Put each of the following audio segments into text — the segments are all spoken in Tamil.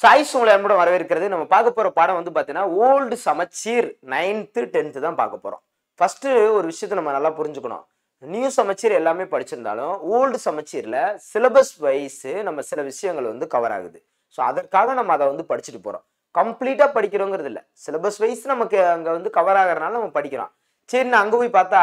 சாய் சோழமுடன் வரவேற்கிறது நம்ம பார்க்க போகிற பாடம் வந்து பார்த்தீங்கன்னா ஓல்டு சமச்சீர் நைன்த்து டென்த்து தான் பார்க்க போகிறோம் ஃபஸ்ட்டு ஒரு விஷயத்த நம்ம நல்லா புரிஞ்சுக்கணும் நியூ சமச்சீர் எல்லாமே படிச்சிருந்தாலும் ஓல்டு சமச்சீரில் சிலபஸ் வைஸு நம்ம சில விஷயங்கள் வந்து கவர் ஆகுது ஸோ அதற்காக நம்ம அதை வந்து படிச்சுட்டு போகிறோம் கம்ப்ளீட்டாக படிக்கிறோங்கிறது இல்லை சிலபஸ் வைஸ் நமக்கு அங்கே வந்து கவர் ஆகிறனால நம்ம படிக்கிறோம் சரி நான் அங்கே போய் பார்த்தா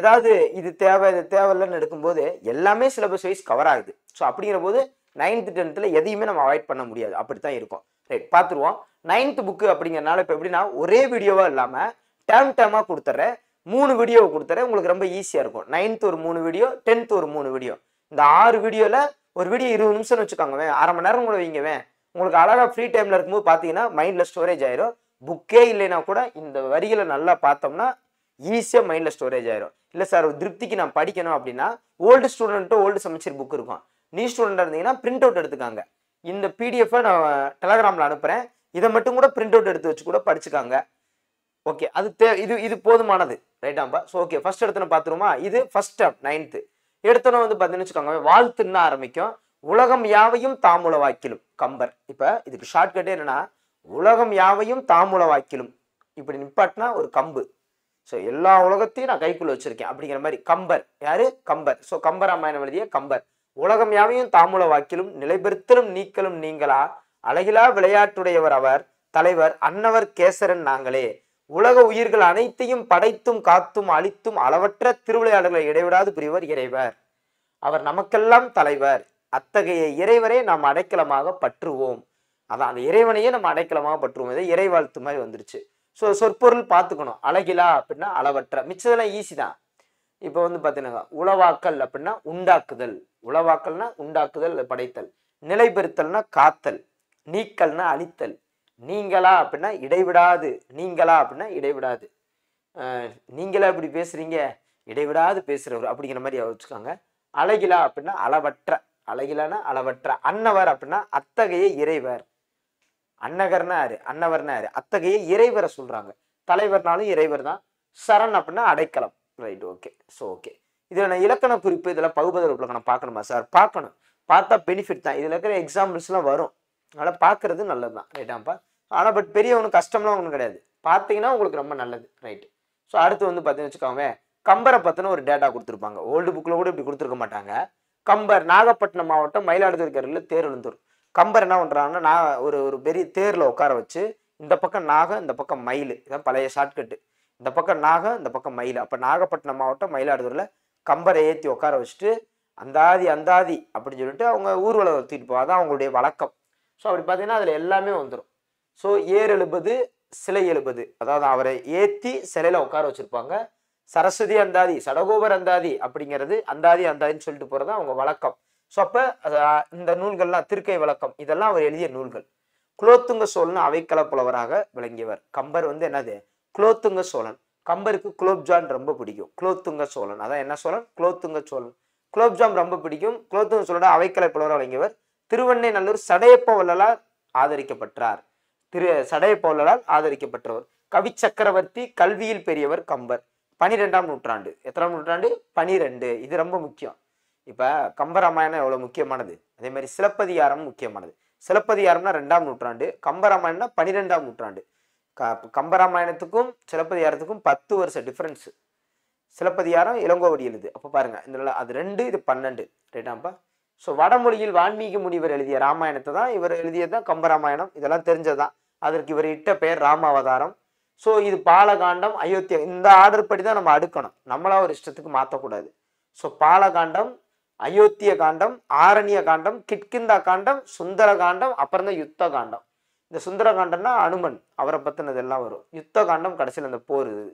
ஏதாவது இது தேவை இது தேவையில்லைன்னு எடுக்கும்போது எல்லாமே சிலபஸ் வைஸ் கவர் ஆகுது ஸோ அப்படிங்கிற போது நைன்த்து டென்த்தில் எதையுமே நம்ம அவாய்ட் பண்ண முடியாது அப்படி தான் இருக்கும் ரைட் பார்த்துருவோம் நைன்த்து புக்கு அப்படிங்கிறனால இப்போ எப்படின்னா ஒரே வீடியோவாக இல்லாமல் டேம் டேமாக கொடுத்துட்றேன் மூணு வீடியோவை கொடுத்துறேன் உங்களுக்கு ரொம்ப ஈஸியாக இருக்கும் நைன்த் ஒரு மூணு வீடியோ டென்த் ஒரு மூணு வீடியோ இந்த ஆறு வீடியோவில் ஒரு வீடியோ இருபது நிமிஷம்னு வச்சுக்கோங்க அரை மணி நேரம் கூட வைங்கவேன் உங்களுக்கு அழகாக ஃப்ரீ டைமில் இருக்கும்போது பார்த்தீங்கன்னா மைண்டில் ஸ்டோரேஜ் ஆயிரும் புக்கே இல்லைனா கூட இந்த வரிகளை நல்லா பார்த்தோம்னா ஈஸியாக மைண்டில் ஸ்டோரேஜ் ஆயிரும் இல்லை சார் ஒரு திருப்திக்கு நான் படிக்கணும் அப்படின்னா ஓல்டு ஸ்டூடெண்ட்டும் ஓல்டு செமஸ்டர் புக் இருக்கும் நீ ஸ்டூடெண்டாக இருந்தீங்கன்னா பிரிண்ட் அவுட் எடுத்துக்காங்க இந்த பிடிஎஃபை நான் டெலகிராமில் அனுப்புகிறேன் இதை மட்டும் கூட பிரிண்ட் அவுட் எடுத்து வச்சு கூட படிச்சுக்காங்க ஓகே அது தே இது இது போதுமானது ரைட்டாம்பா ஸோ ஓகே ஃபஸ்ட் எடுத்தனை பார்த்துருமா இது ஃபஸ்ட் ஸ்டெப் நைன்த்து எடுத்தோன்னே வந்து பார்த்தீங்கன்னு வச்சுக்கோங்க வாழ்த்துன்னு ஆரம்பிக்கும் உலகம் யாவையும் தாமுல வாக்கிலும் கம்பர் இப்போ இதுக்கு ஷார்ட்கட் என்னன்னா உலகம் யாவையும் தாமுல வாக்கிலும் இப்படி நிப்பாட்டினா ஒரு கம்பு ஸோ எல்லா உலகத்தையும் நான் கைக்குள்ளே வச்சிருக்கேன் அப்படிங்கிற மாதிரி கம்பர் யாரு கம்பர் ஸோ கம்பராமாயணம் எழுதிய கம்பர் உலகம் யாவையும் தாமுல வாக்கிலும் நிலைபெறுத்தலும் நீக்கலும் நீங்களா அழகிலா விளையாட்டுடையவர் அவர் தலைவர் அன்னவர் கேசரன் நாங்களே உலக உயிர்கள் அனைத்தையும் படைத்தும் காத்தும் அழித்தும் அளவற்ற திருவிளையாடல்களை இடைவிடாது புரிவர் இறைவர் அவர் நமக்கெல்லாம் தலைவர் அத்தகைய இறைவரை நாம் அடைக்கலமாக பற்றுவோம் அதான் அந்த இறைவனையே நம்ம அடைக்கலமாக பற்றுவோம் இதை இறைவாழ்த்து மாதிரி வந்துருச்சு ஸோ சொற்பொருள் பார்த்துக்கணும் அழகிலா அப்படின்னா அளவற்ற மிச்சதெல்லாம் ஈஸி தான் இப்போ வந்து பார்த்தீங்கன்னா உளவாக்கல் அப்படின்னா உண்டாக்குதல் உளவாக்கல்னா உண்டாக்குதல் படைத்தல் நிலைபெறுத்தல்னா காத்தல் நீக்கல்னா அழித்தல் நீங்களா அப்படின்னா இடைவிடாது நீங்களா அப்படின்னா இடைவிடாது நீங்களா இப்படி பேசுறீங்க இடைவிடாது பேசுறவர் அப்படிங்கிற மாதிரி வச்சுக்காங்க அழகிலா அப்படின்னா அளவற்ற அழகிலானா அளவற்ற அன்னவர் அப்படின்னா அத்தகைய இறைவர் அன்னகர்னா யாரு அன்னவர்னா யாரு அத்தகைய இறைவரை சொல்றாங்க தலைவர்னாலும் இறைவர் தான் சரண் அப்படின்னா அடைக்கலம் ரைட் ஓகே ஸோ ஓகே இதில் நான் இலக்கண குறிப்பு இதில் பகுபதர் நான் பார்க்கணுமா சார் பார்க்கணும் பார்த்தா பெனிஃபிட் தான் இதில் இருக்கிற எக்ஸாம்பிள்ஸ்லாம் வரும் அதனால் பார்க்குறது நல்லது தான் ரைட்டாப்பா ஆனால் பட் பெரியவனுக்கு கஷ்டம்லாம் ஒன்றும் கிடையாது பார்த்தீங்கன்னா உங்களுக்கு ரொம்ப நல்லது ரைட்டு ஸோ அடுத்து வந்து பார்த்தீங்கன்னு வச்சுக்கோங்க கம்பரை பற்றின ஒரு டேட்டா கொடுத்துருப்பாங்க ஓல்டு புக்கில் கூட இப்படி கொடுத்துருக்க மாட்டாங்க கம்பர் நாகப்பட்டினம் மாவட்டம் மயிலாடுதுறை தேர் எழுந்தூர் கம்பர் என்ன பண்ணுறாங்கன்னா நான் ஒரு ஒரு பெரிய தேரில் உட்கார வச்சு இந்த பக்கம் நாகம் இந்த பக்கம் மயில் இதான் பழைய ஷார்ட்கட்டு இந்த பக்கம் நாகம் இந்த பக்கம் மயில் அப்போ நாகப்பட்டினம் மாவட்டம் மயிலாடுதுறையில் கம்பரை ஏற்றி உட்கார வச்சுட்டு அந்தாதி அந்தாதி அப்படின்னு சொல்லிட்டு அவங்க ஊர்வலம் தூக்கிட்டு போவாங்க தான் அவங்களுடைய வழக்கம் ஸோ அப்படி பார்த்தீங்கன்னா அதில் எல்லாமே வந்துடும் ஸோ ஏர் எழுபது சிலை எழுபது அதாவது அவரை ஏற்றி சிலையில் உட்கார வச்சுருப்பாங்க சரஸ்வதி அந்தாதி சடகோபர் அந்தாதி அப்படிங்கிறது அந்தாதி அந்தாதின்னு சொல்லிட்டு போகிறது அவங்க வழக்கம் ஸோ அப்போ இந்த நூல்கள்லாம் திருக்கை வழக்கம் இதெல்லாம் அவர் எழுதிய நூல்கள் குலோத்துங்க சோழன் அவைக்கள புலவராக விளங்கியவர் கம்பர் வந்து என்னது குலோத்துங்க சோழன் கம்பருக்கு குலோப்ஜான் ரொம்ப பிடிக்கும் குலோத்துங்க சோழன் அதான் என்ன சோழன் குலோத்துங்க சோழன் குலோப்ஜாம் ரொம்ப பிடிக்கும் குலோத்துங்க சோழோட அவைக்கலை புலவர் வழங்கியவர் திருவண்ணை நல்லூர் சடையப்ப ஆதரிக்கப்பட்டார் திரு சடையப்ப ஆதரிக்கப்பட்டவர் கவி சக்கரவர்த்தி கல்வியில் பெரியவர் கம்பர் பனிரெண்டாம் நூற்றாண்டு எத்தனாம் நூற்றாண்டு பனிரெண்டு இது ரொம்ப முக்கியம் இப்போ கம்பராமாயணம் எவ்வளோ முக்கியமானது அதே மாதிரி சிலப்பதிகாரம் முக்கியமானது சிலப்பதிகாரம்னா ரெண்டாம் நூற்றாண்டு கம்பராமாயணம்னா பனிரெண்டாம் நூற்றாண்டு க கம்பராமாயணத்துக்கும் சிலப்பதிகாரத்துக்கும் பத்து வருஷம் டிஃப்ரென்ஸு சிலப்பதிகாரம் இளங்கோவடி எழுது அப்போ பாருங்கள் இந்த அது ரெண்டு இது பன்னெண்டு ரைட்டாப்பா ஸோ வடமொழியில் வான்மீகி முனிவர் எழுதிய ராமாயணத்தை தான் இவர் எழுதியது தான் கம்பராமாயணம் இதெல்லாம் தெரிஞ்சது தான் அதற்கு இவர் இட்ட பெயர் ராமாவதாரம் ஸோ இது பாலகாண்டம் அயோத்தியா இந்த ஆர்டர் படி தான் நம்ம அடுக்கணும் நம்மளா ஒரு இஷ்டத்துக்கு மாற்றக்கூடாது ஸோ பாலகாண்டம் அயோத்திய காண்டம் ஆரண்ய காண்டம் கிட்கிந்தா காண்டம் சுந்தர காண்டம் அப்புறம் தான் யுத்த காண்டம் இந்த சுந்தரகாண்டம்னா அனுமன் அவரை பற்றினதெல்லாம் வரும் யுத்த காண்டம் கடைசியில் அந்த போர் இது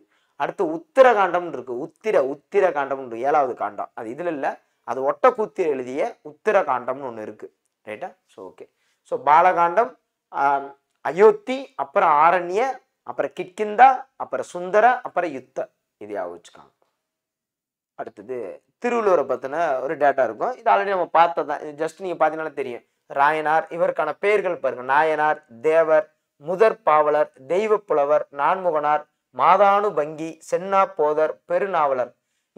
அடுத்து உத்திர காண்டம்னு இருக்குது உத்திர உத்திர காண்டம்னு ஏழாவது காண்டம் அது இதில் இல்லை அது ஒட்ட கூத்திர எழுதிய உத்திர காண்டம்னு ஒன்று இருக்குது ரைட்டா so okay so Balakandam Ayodhya அப்புறம் ஆரண்ய அப்புறம் கிட்கிந்தா அப்புறம் சுந்தர அப்புறம் யுத்த இது ஞாபகம் வச்சுக்காங்க அடுத்தது திருவள்ளுவரை பற்றின ஒரு டேட்டா இருக்கும் இது ஆல்ரெடி நம்ம பார்த்ததான் ஜஸ்ட் நீங்கள் பார்த்தீங்கன்னா தெரியும் ராயனார் இவருக்கான பெயர்கள் பாருங்க நாயனார் தேவர் முதற் பாவலர் தெய்வ புலவர் நான்முகனார் மாதானு பங்கி சென்னா போதர் பெருநாவலர்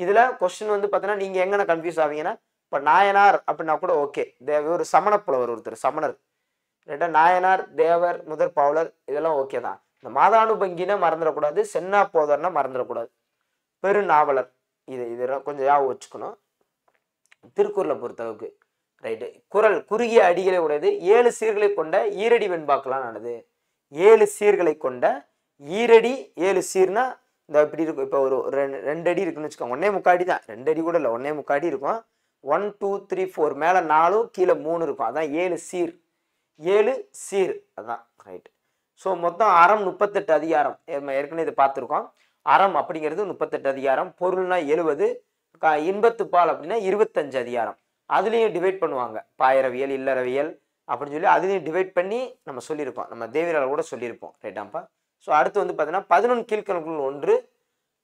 இதுல கொஸ்டின் வந்து பாத்தீங்கன்னா நீங்க எங்கன கன்ஃபியூஸ் ஆவீங்கன்னா இப்போ நாயனார் அப்படின்னா கூட ஓகே தே ஒரு சமண புலவர் ஒருத்தர் சமணர் ரெண்டா நாயனார் தேவர் முதற் பாவலர் இதெல்லாம் ஓகே தான் இந்த மாதானு பங்கினா மறந்துடக்கூடாது சென்னா போதர்னா மறந்துடக்கூடாது பெருநாவலர் இது இதெல்லாம் கொஞ்சம் ஞாபகம் வச்சுக்கணும் திருக்குறளை பொறுத்தளவுக்கு ரைட்டு குரல் குறுகிய அடிகளை உடையது ஏழு சீர்களை கொண்ட ஈரடி வெண்பாக்கெல்லாம் ஆனது ஏழு சீர்களை கொண்ட ஈரடி ஏழு சீர்னா இந்த இப்படி இருக்கும் இப்போ ஒரு ரெண்டு ரெண்டு அடி இருக்குன்னு வச்சுக்கோங்க ஒன்னே முக்காடி தான் ரெண்டு அடி கூட இல்லை ஒன்னே முக்காடி இருக்கும் ஒன் டூ த்ரீ ஃபோர் மேலே நாலும் கீழே மூணு இருக்கும் அதான் ஏழு சீர் ஏழு சீர் அதான் ரைட் ஸோ மொத்தம் அறம் முப்பத்தெட்டு அதிகாரம் ஏற்கனவே இதை பார்த்துருக்கோம் அறம் அப்படிங்கிறது முப்பத்தெட்டு அதிகாரம் பொருள்னா எழுவது பால் அப்படின்னா இருபத்தஞ்சு அதிகாரம் அதுலேயும் டிவைட் பண்ணுவாங்க பாயரவியல் இல்லறவியல் அப்படின்னு சொல்லி அதுலேயும் டிவைட் பண்ணி நம்ம சொல்லியிருப்போம் நம்ம தேவியரால் கூட சொல்லியிருப்போம் ரைட்டாம்ப்பா ஸோ அடுத்து வந்து பார்த்தீங்கன்னா பதினொன்று கீழ்கணக்குள் ஒன்று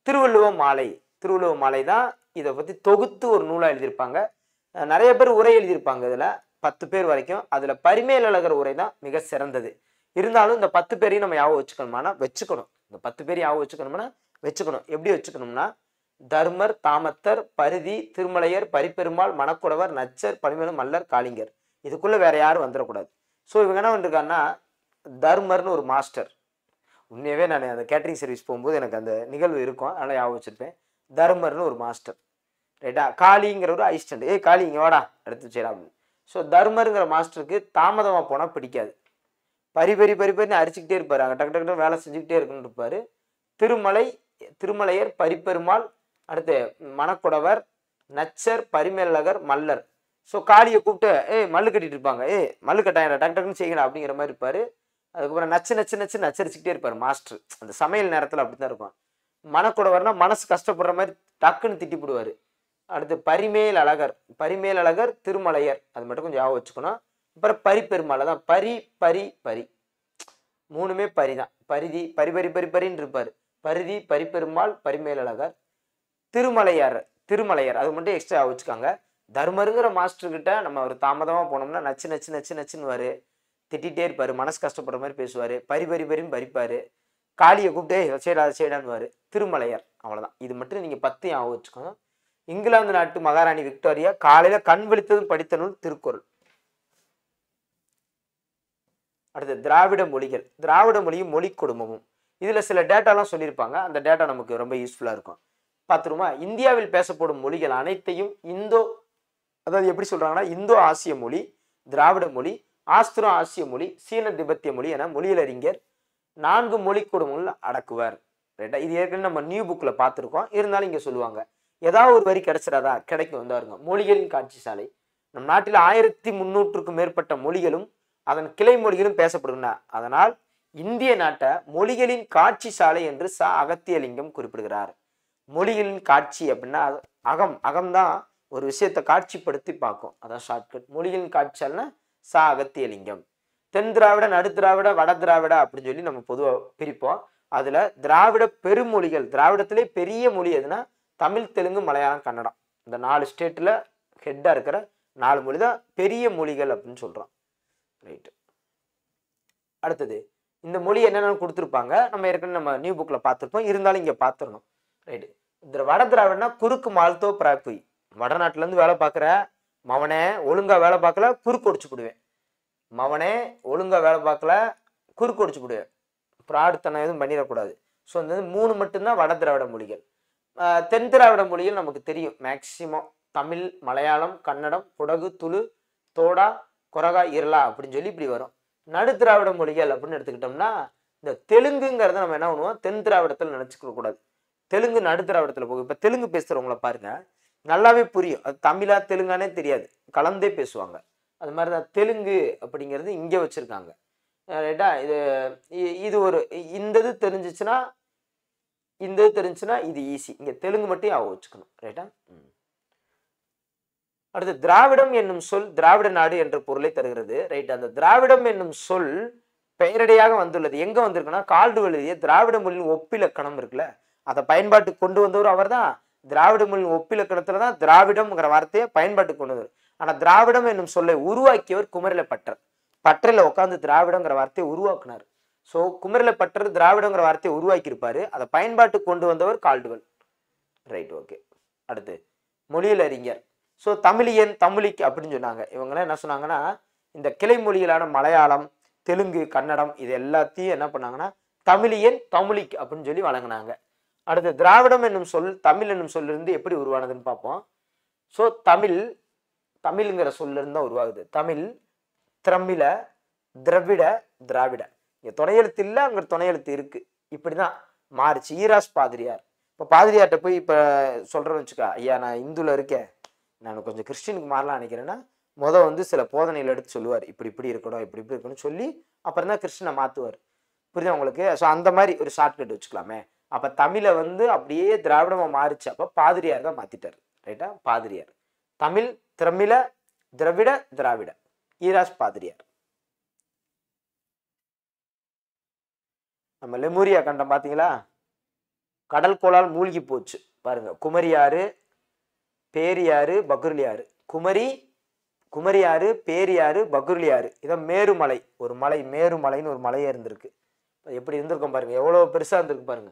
திருவள்ளுவ மாலை திருவள்ளுவ மாலை தான் இதை பற்றி தொகுத்து ஒரு நூலாக எழுதியிருப்பாங்க நிறைய பேர் உரை எழுதியிருப்பாங்க இதில் பத்து பேர் வரைக்கும் அதில் பரிமேலழகர் உரை தான் மிக சிறந்தது இருந்தாலும் இந்த பத்து பேரையும் நம்ம யாபகம் வச்சுக்கணுமானா வச்சுக்கணும் இந்த பத்து பேர் யாபகம் வச்சுக்கணும்னா வச்சுக்கணும் எப்படி வச்சுக்கணும்னா தர்மர் தாமத்தர் பருதி திருமலையர் பரிப்பெருமாள் மணக்குடவர் நச்சர் பனிமேலும் மல்லர் காளிங்கர் இதுக்குள்ளே வேறு யாரும் வந்துடக்கூடாது ஸோ இவங்க என்ன வந்துருக்காங்கன்னா தர்மர்னு ஒரு மாஸ்டர் உண்மையாகவே நான் அந்த கேட்ரிங் சர்வீஸ் போகும்போது எனக்கு அந்த நிகழ்வு இருக்கும் அதனால் ஞாபகம் வச்சுருப்பேன் தர்மர்னு ஒரு மாஸ்டர் ரைட்டா காளிங்கிற ஒரு அசிஸ்டண்ட் ஏ காளி இங்கே வாடா எடுத்து செய்யலாம் அப்படின்னு ஸோ தர்மருங்கிற மாஸ்டருக்கு தாமதமாக போனால் பிடிக்காது பரி பரி பரி பரின்னு அரிச்சுக்கிட்டே இருப்பார் அங்கே டக்கு டக்குன்னு வேலை செஞ்சுக்கிட்டே இருக்குன்னு இருப்பார் திருமலை திருமலையர் பரிப்பெருமாள் அடுத்து மணக்குடவர் நச்சர் பரிமேலகர் மல்லர் ஸோ காளியை கூப்பிட்டு ஏய் மல்லு கட்டிட்டு இருப்பாங்க ஏய் மல்லு கட்டாயிரம் டக்கு டக்குன்னு செய்யணும் அப்படிங்கிற மாதிரி இருப்பார் அதுக்கப்புறம் நச்சு நச்சு நச்சு நச்சரிச்சுக்கிட்டே இருப்பார் மாஸ்டர் அந்த சமையல் நேரத்தில் அப்படி தான் இருக்கும் மணக்குடவர்னா மனசு கஷ்டப்படுற மாதிரி டக்குன்னு திட்டிப்பிடுவார் அடுத்து பரிமேல் அழகர் பரிமேல் அழகர் திருமலையர் அது மட்டும் கொஞ்சம் ஞாபகம் வச்சுக்கணும் அப்புறம் பரி பெருமாள் தான் பரி பரி பரி மூணுமே பரி தான் பரிதி பரி பரி பரி பரின்னு இருப்பார் பரிதி பரிப்பெருமாள் பரிமேலழகர் திருமலையார் திருமலையார் அது மட்டும் எக்ஸ்ட்ரா வச்சுக்காங்க தர்மருங்கிற மாஸ்டர்கிட்ட நம்ம ஒரு தாமதமாக போனோம்னா நச்சு நச்சு நச்சு நச்சுன்னு திட்டிகிட்டே இருப்பார் மனசு கஷ்டப்படுற மாதிரி பேசுவார் பரி பரி பரி பறிப்பார் காளியை கூப்பிட்டு இதை செய்யடா அதை செய்யடான்னு திருமலையார் அவ்வளோதான் இது மட்டும் நீங்கள் பத்து ஞாபகம் வச்சுக்கணும் இங்கிலாந்து நாட்டு மகாராணி விக்டோரியா காலையில் கண் விழித்ததும் படித்த நூல் திருக்குறள் அடுத்து திராவிட மொழிகள் திராவிட மொழியும் மொழி குடும்பமும் இதில் சில டேட்டாலாம் சொல்லியிருப்பாங்க அந்த டேட்டா நமக்கு ரொம்ப யூஸ்ஃபுல்லாக இருக்கும் பார்த்துருமா இந்தியாவில் பேசப்படும் மொழிகள் அனைத்தையும் இந்தோ அதாவது எப்படி சொல்கிறாங்கன்னா இந்தோ ஆசிய மொழி திராவிட மொழி ஆஸ்திரோ ஆசிய மொழி சீன திபெத்திய மொழி என மொழியிலறிஞர் நான்கு மொழி குடும்பங்கள் அடக்குவார் ரைட்டா இது ஏற்கனவே நம்ம நியூ புக்கில் பார்த்துருக்கோம் இருந்தாலும் இங்கே சொல்லுவாங்க ஏதாவது ஒரு வரி கிடைச்சிடாதா கிடைக்கும் வந்தாருங்க மொழிகளின் காட்சி சாலை நம் நாட்டில் ஆயிரத்தி முந்நூற்றுக்கும் மேற்பட்ட மொழிகளும் அதன் கிளை மொழிகளும் பேசப்படுகின்றன அதனால் இந்திய நாட்டை மொழிகளின் காட்சி சாலை என்று ச அகத்தியலிங்கம் குறிப்பிடுகிறார் மொழிகளின் காட்சி அப்படின்னா அகம் அகம்தான் ஒரு விஷயத்தை காட்சிப்படுத்தி பார்க்கும் அதான் ஷார்ட்கட் மொழியின் காட்சியல்னா ச அகத்தியலிங்கம் தென் திராவிட நடு திராவிட வட திராவிட அப்படின்னு சொல்லி நம்ம பொதுவாக பிரிப்போம் அதில் திராவிட பெருமொழிகள் திராவிடத்திலே பெரிய மொழி எதுனா தமிழ் தெலுங்கு மலையாளம் கன்னடம் இந்த நாலு ஸ்டேட்டில் ஹெட்டாக இருக்கிற நாலு மொழி தான் பெரிய மொழிகள் அப்படின்னு சொல்கிறோம் ரைட்டு அடுத்தது இந்த மொழி என்னென்னு கொடுத்துருப்பாங்க நம்ம ஏற்கனவே நம்ம நியூ புக்கில் பார்த்துருப்போம் இருந்தாலும் இங்கே பார்த்துடணும் ரைட்டு வட திராவிடனா குறுக்கு மால்தோ பிராக்குய் வடநாட்டிலேருந்து வேலை பார்க்குற மவனே ஒழுங்காக வேலை பார்க்கல குறுக்கு ஒடிச்சு விடுவேன் மவனே ஒழுங்காக வேலை பார்க்கல குறுக்கு ஒடிச்சு விடுவேன் பிரார்த்தனை எதுவும் பண்ணிடக்கூடாது ஸோ இந்த மூணு மட்டும்தான் வட திராவிட மொழிகள் தென் திராவிட மொழிகள் நமக்கு தெரியும் மேக்சிமம் தமிழ் மலையாளம் கன்னடம் குடகு துளு தோடா குரகா இருளா அப்படின்னு சொல்லி இப்படி வரும் நடு திராவிட மொழிகள் அப்படின்னு எடுத்துக்கிட்டோம்னா இந்த தெலுங்குங்கிறத நம்ம என்ன பண்ணுவோம் தென் திராவிடத்தில் நினச்சிக்க கூடாது தெலுங்கு நடுத்தர இடத்துல போகும் இப்போ தெலுங்கு பேசுகிறவங்கள பாருங்க நல்லாவே புரியும் அது தமிழா தெலுங்கானே தெரியாது கலந்தே பேசுவாங்க அது மாதிரி தான் தெலுங்கு அப்படிங்கிறது இங்கே வச்சுருக்காங்க ரைட்டா இது இது ஒரு இந்த இது தெரிஞ்சிச்சுன்னா இந்த இது தெரிஞ்சுன்னா இது ஈஸி இங்கே தெலுங்கு மட்டும் ஆக வச்சுக்கணும் ரைட்டா அடுத்து திராவிடம் என்னும் சொல் திராவிட நாடு என்ற பொருளை தருகிறது ரைட் அந்த திராவிடம் என்னும் சொல் பெயரடையாக வந்துள்ளது எங்கே வந்திருக்குன்னா கால்டு எழுதிய திராவிட மொழியின் ஒப்பிலக்கணம் இருக்குல்ல அதை பயன்பாட்டுக்கு கொண்டு வந்தவர் அவர் தான் திராவிட மொழியின் ஒப்பிலக்கணத்தில் தான் திராவிடம்ங்கிற வார்த்தையை பயன்பாட்டுக்கு கொண்டு வந்தவர் ஆனால் திராவிடம் என்னும் சொல்லை உருவாக்கியவர் குமரில பற்றர் பற்றில் உட்காந்து திராவிடங்கிற வார்த்தையை உருவாக்குனார் ஸோ குமரில பற்றர் திராவிடங்கிற வார்த்தையை உருவாக்கியிருப்பாரு அதை பயன்பாட்டுக்கு கொண்டு வந்தவர் கால்டுவல் ரைட் ஓகே அடுத்து மொழியில் அறிஞர் ஸோ தமிழியன் தமிழிக்கு அப்படின்னு சொன்னாங்க இவங்களாம் என்ன சொன்னாங்கன்னா இந்த கிளை மொழிகளான மலையாளம் தெலுங்கு கன்னடம் இது எல்லாத்தையும் என்ன பண்ணாங்கன்னா தமிழியன் தமிழிக் அப்படின்னு சொல்லி வழங்கினாங்க அடுத்து திராவிடம் என்னும் சொல் தமிழ் என்னும் சொல்லிருந்து எப்படி உருவானதுன்னு பார்ப்போம் ஸோ தமிழ் தமிழ்ங்கிற சொல்லிருந்து தான் உருவாகுது தமிழ் திரமிழ திரவிட திராவிட இங்கே துணையெழுத்து இல்லை அங்கே துணையெழுத்து இருக்குது இப்படி தான் மாறிச்சு ஈராஸ் பாதிரியார் இப்போ பாதிரியார்கிட்ட போய் இப்போ சொல்கிறேன்னு வச்சுக்கா ஐயா நான் இந்துவில் இருக்கேன் நான் கொஞ்சம் கிறிஸ்டினுக்கு மாறலாம் நினைக்கிறேன்னா மொதல் வந்து சில போதனைகள் எடுத்து சொல்லுவார் இப்படி இப்படி இருக்கணும் இப்படி இப்படி இருக்கணும்னு சொல்லி அப்புறம் தான் கிறிஸ்டினை மாற்றுவார் புரியுது உங்களுக்கு ஸோ அந்த மாதிரி ஒரு ஷார்ட்கட் வச்சுக்கலாமே அப்போ தமிழை வந்து அப்படியே திராவிடமாக மாறிச்சு அப்போ பாதிரியார் தான் மாற்றிட்டார் ரைட்டா பாதிரியார் தமிழ் திரமிழ திராவிட திராவிட ஈராஸ் பாதிரியார் நம்ம லெமூரியா கண்டம் பார்த்தீங்களா கடல் கோளால் மூழ்கி போச்சு பாருங்க குமரியாறு பேரியாறு பக்ருலியாறு குமரி குமரியாறு பேரியாறு பக்ருலியாறு இதான் மேருமலை ஒரு மலை மேருமலைன்னு ஒரு மலையே இருந்திருக்கு எப்படி இருந்திருக்கும் பாருங்க எவ்வளோ பெருசாக இருந்திருக்கு பாருங்க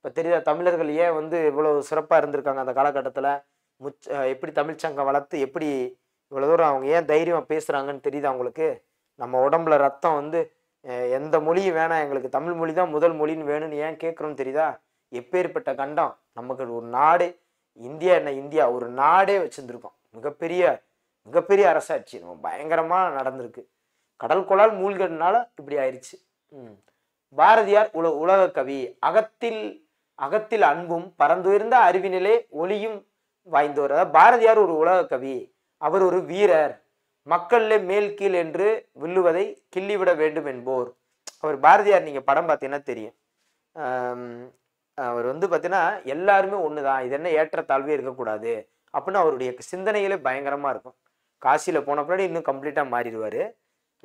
இப்போ தெரியுதா தமிழர்கள் ஏன் வந்து இவ்வளோ சிறப்பாக இருந்திருக்காங்க அந்த காலகட்டத்தில் முச் எப்படி தமிழ்ச்சங்கம் வளர்த்து எப்படி இவ்வளோ தூரம் அவங்க ஏன் தைரியமாக பேசுகிறாங்கன்னு தெரியுது அவங்களுக்கு நம்ம உடம்புல ரத்தம் வந்து எந்த மொழியும் வேணாம் எங்களுக்கு தமிழ் மொழி தான் முதல் மொழின்னு வேணும்னு ஏன் கேட்குறோம்னு தெரியுதா எப்பேற்பட்ட கண்டம் நமக்கு ஒரு நாடு இந்தியா என்ன இந்தியா ஒரு நாடே வச்சுருந்துருக்கோம் மிகப்பெரிய மிகப்பெரிய அரசாட்சி நம்ம பயங்கரமாக நடந்திருக்கு கடல் கொலால் மூழ்கிறதுனால இப்படி ஆயிடுச்சு பாரதியார் உல உலக கவி அகத்தில் அகத்தில் அன்பும் பரந்துயர்ந்த அறிவினிலே ஒளியும் வாய்ந்தவர் அதாவது பாரதியார் ஒரு உலக கவி அவர் ஒரு வீரர் மக்கள்ல மேல் கீழ் என்று வில்லுவதை கிள்ளிவிட வேண்டும் என்போர் அவர் பாரதியார் நீங்கள் படம் பார்த்தீங்கன்னா தெரியும் அவர் வந்து பார்த்தீங்கன்னா எல்லாருமே ஒன்று தான் இது என்ன ஏற்றத்தாழ்வே இருக்கக்கூடாது அப்படின்னு அவருடைய சிந்தனைகளே பயங்கரமாக இருக்கும் காசியில் போன பின்னாடி இன்னும் கம்ப்ளீட்டாக மாறிடுவார்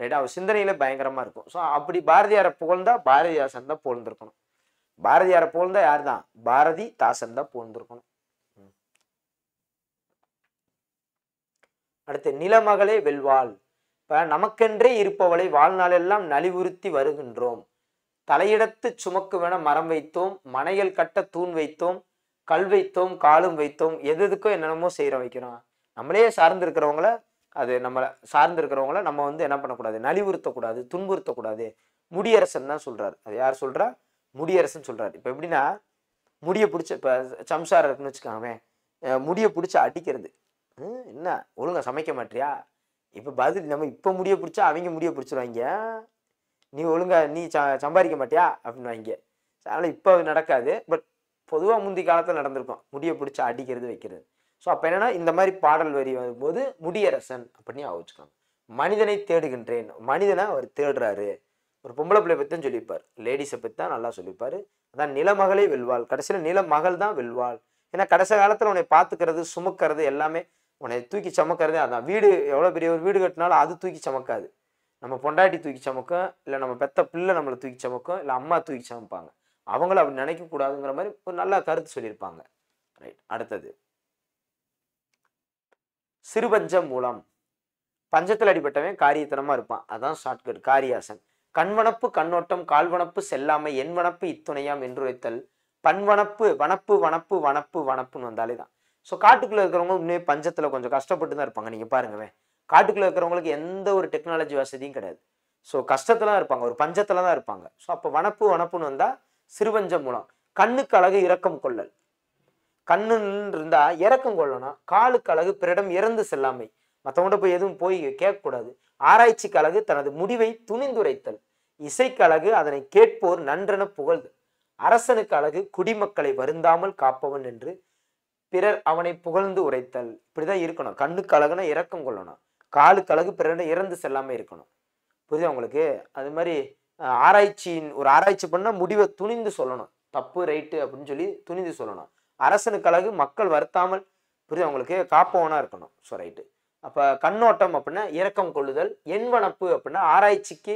ரைட்டா அவர் சிந்தனைகளே பயங்கரமாக இருக்கும் ஸோ அப்படி பாரதியாரை புகழ்ந்தா பாரதியார் தான் புகழ்ந்துருக்கணும் பாரதியாரை போழ்ந்தா யார் தான் பாரதி தாசன் தான் போந்திருக்கணும் அடுத்து நிலமகளே வெல்வாள் இப்போ நமக்கென்றே இருப்பவளை வாழ்நாளெல்லாம் நலிவுறுத்தி வருகின்றோம் தலையிடத்து வேண மரம் வைத்தோம் மனையில் கட்ட தூண் வைத்தோம் கல் வைத்தோம் காலும் வைத்தோம் எது எதுக்கோ என்னென்னமோ செய்கிற வைக்கிறோம் நம்மளே சார்ந்து இருக்கிறவங்கள அது நம்மளை சார்ந்து இருக்கிறவங்கள நம்ம வந்து என்ன பண்ணக்கூடாது நலிவுறுத்தக்கூடாது துன்புறுத்தக்கூடாது முடியரசன் தான் சொல்கிறார் அது யார் சொல்கிறா முடியரசுன்னு சொல்கிறாரு இப்போ எப்படின்னா முடியை பிடிச்ச இப்போ சம்சாரம் இருக்குன்னு வச்சுக்காமே முடியை பிடிச்சி அடிக்கிறது என்ன ஒழுங்கா சமைக்க மாட்டியா இப்போ பதில் நம்ம இப்போ முடிய பிடிச்சா அவங்க முடிய பிடிச்சிருவாங்க நீ ஒழுங்கா நீ ச சம்பாதிக்க மாட்டியா அப்படின்வாங்க அதனால் இப்போ அது நடக்காது பட் பொதுவாக முந்தி காலத்தில் நடந்திருக்கும் முடியை பிடிச்சி அடிக்கிறது வைக்கிறது ஸோ அப்போ என்னென்னா இந்த மாதிரி பாடல் வரி வரும்போது முடியரசன் அப்படின்னு ஆவோச்சுக்கலாம் மனிதனை தேடுகின்றேன் மனிதனை அவர் தேடுறாரு ஒரு பொம்பளை பிள்ளை பற்றி தான் லேடிஸை பற்றி தான் நல்லா சொல்லியிருப்பார் அதான் நிலமகளே வெல்வாள் கடைசியில் நிலமகள் தான் வெல்வாள் ஏன்னா கடைசி காலத்தில் உன்னை பார்த்துக்கிறது சுமக்கிறது எல்லாமே உன்னை தூக்கி சமக்கிறதே அதான் வீடு எவ்வளோ பெரிய ஒரு வீடு கட்டினாலும் அது தூக்கி சமக்காது நம்ம பொண்டாட்டி தூக்கி சமக்கும் இல்லை நம்ம பெத்த பிள்ளை நம்மளை தூக்கி சமக்கும் இல்லை அம்மா தூக்கி சமைப்பாங்க அவங்கள அப்படி நினைக்கக்கூடாதுங்கிற மாதிரி ஒரு நல்ல கருத்து சொல்லியிருப்பாங்க ரைட் அடுத்தது சிறுபஞ்சம் மூலம் பஞ்சத்தில் அடிப்பட்டவன் காரியத்தனமாக இருப்பான் அதான் ஷார்ட்கட் காரியாசன் கண்வனப்பு கண்ணோட்டம் கால்வனப்பு செல்லாமை வனப்பு இத்துணையாம் என்றுரைத்தல் பன்வனப்பு வனப்பு வனப்பு வனப்பு வனப்புன்னு வந்தாலே தான் ஸோ காட்டுக்குள்ளே இருக்கிறவங்க உண்மையே பஞ்சத்தில் கொஞ்சம் கஷ்டப்பட்டு தான் இருப்பாங்க நீங்கள் பாருங்கவே காட்டுக்குள்ளே இருக்கிறவங்களுக்கு எந்த ஒரு டெக்னாலஜி வசதியும் கிடையாது ஸோ கஷ்டத்தில் தான் இருப்பாங்க ஒரு பஞ்சத்தில் தான் இருப்பாங்க ஸோ அப்போ வனப்பு வனப்புன்னு வந்தால் சிறுவஞ்சம் மூலம் கண்ணுக்கு அழகு இரக்கம் கொள்ளல் கண்ணுன்னு இருந்தால் இறக்கம் கொள்ளணும் காலுக்கு அழகு பிறடம் இறந்து செல்லாமை மற்றவங்கள்ட்ட போய் எதுவும் போய் கேட்கக்கூடாது ஆராய்ச்சி கழகு தனது முடிவை துணிந்துரைத்தல் இசைக்கழகு அதனை கேட்போர் நன்றென புகழ்தல் அரசனுக்கு அழகு குடிமக்களை வருந்தாமல் காப்பவன் என்று பிறர் அவனை புகழ்ந்து உரைத்தல் இப்படிதான் இருக்கணும் கண்ணுக்கு அழகுனா இறக்கம் கொள்ளணும் காலுக்கு அழகு பிறர் இறந்து செல்லாம இருக்கணும் புரியுது உங்களுக்கு அது மாதிரி ஆராய்ச்சியின் ஒரு ஆராய்ச்சி பண்ணா முடிவை துணிந்து சொல்லணும் தப்பு ரைட்டு அப்படின்னு சொல்லி துணிந்து சொல்லணும் அரசனுக்கு அழகு மக்கள் வருத்தாமல் புரியுது அவங்களுக்கு காப்பவனா இருக்கணும் ஸோ ரைட்டு அப்போ கண்ணோட்டம் அப்படின்னா இரக்கம் கொள்ளுதல் எண் வனப்பு அப்படின்னா ஆராய்ச்சிக்கு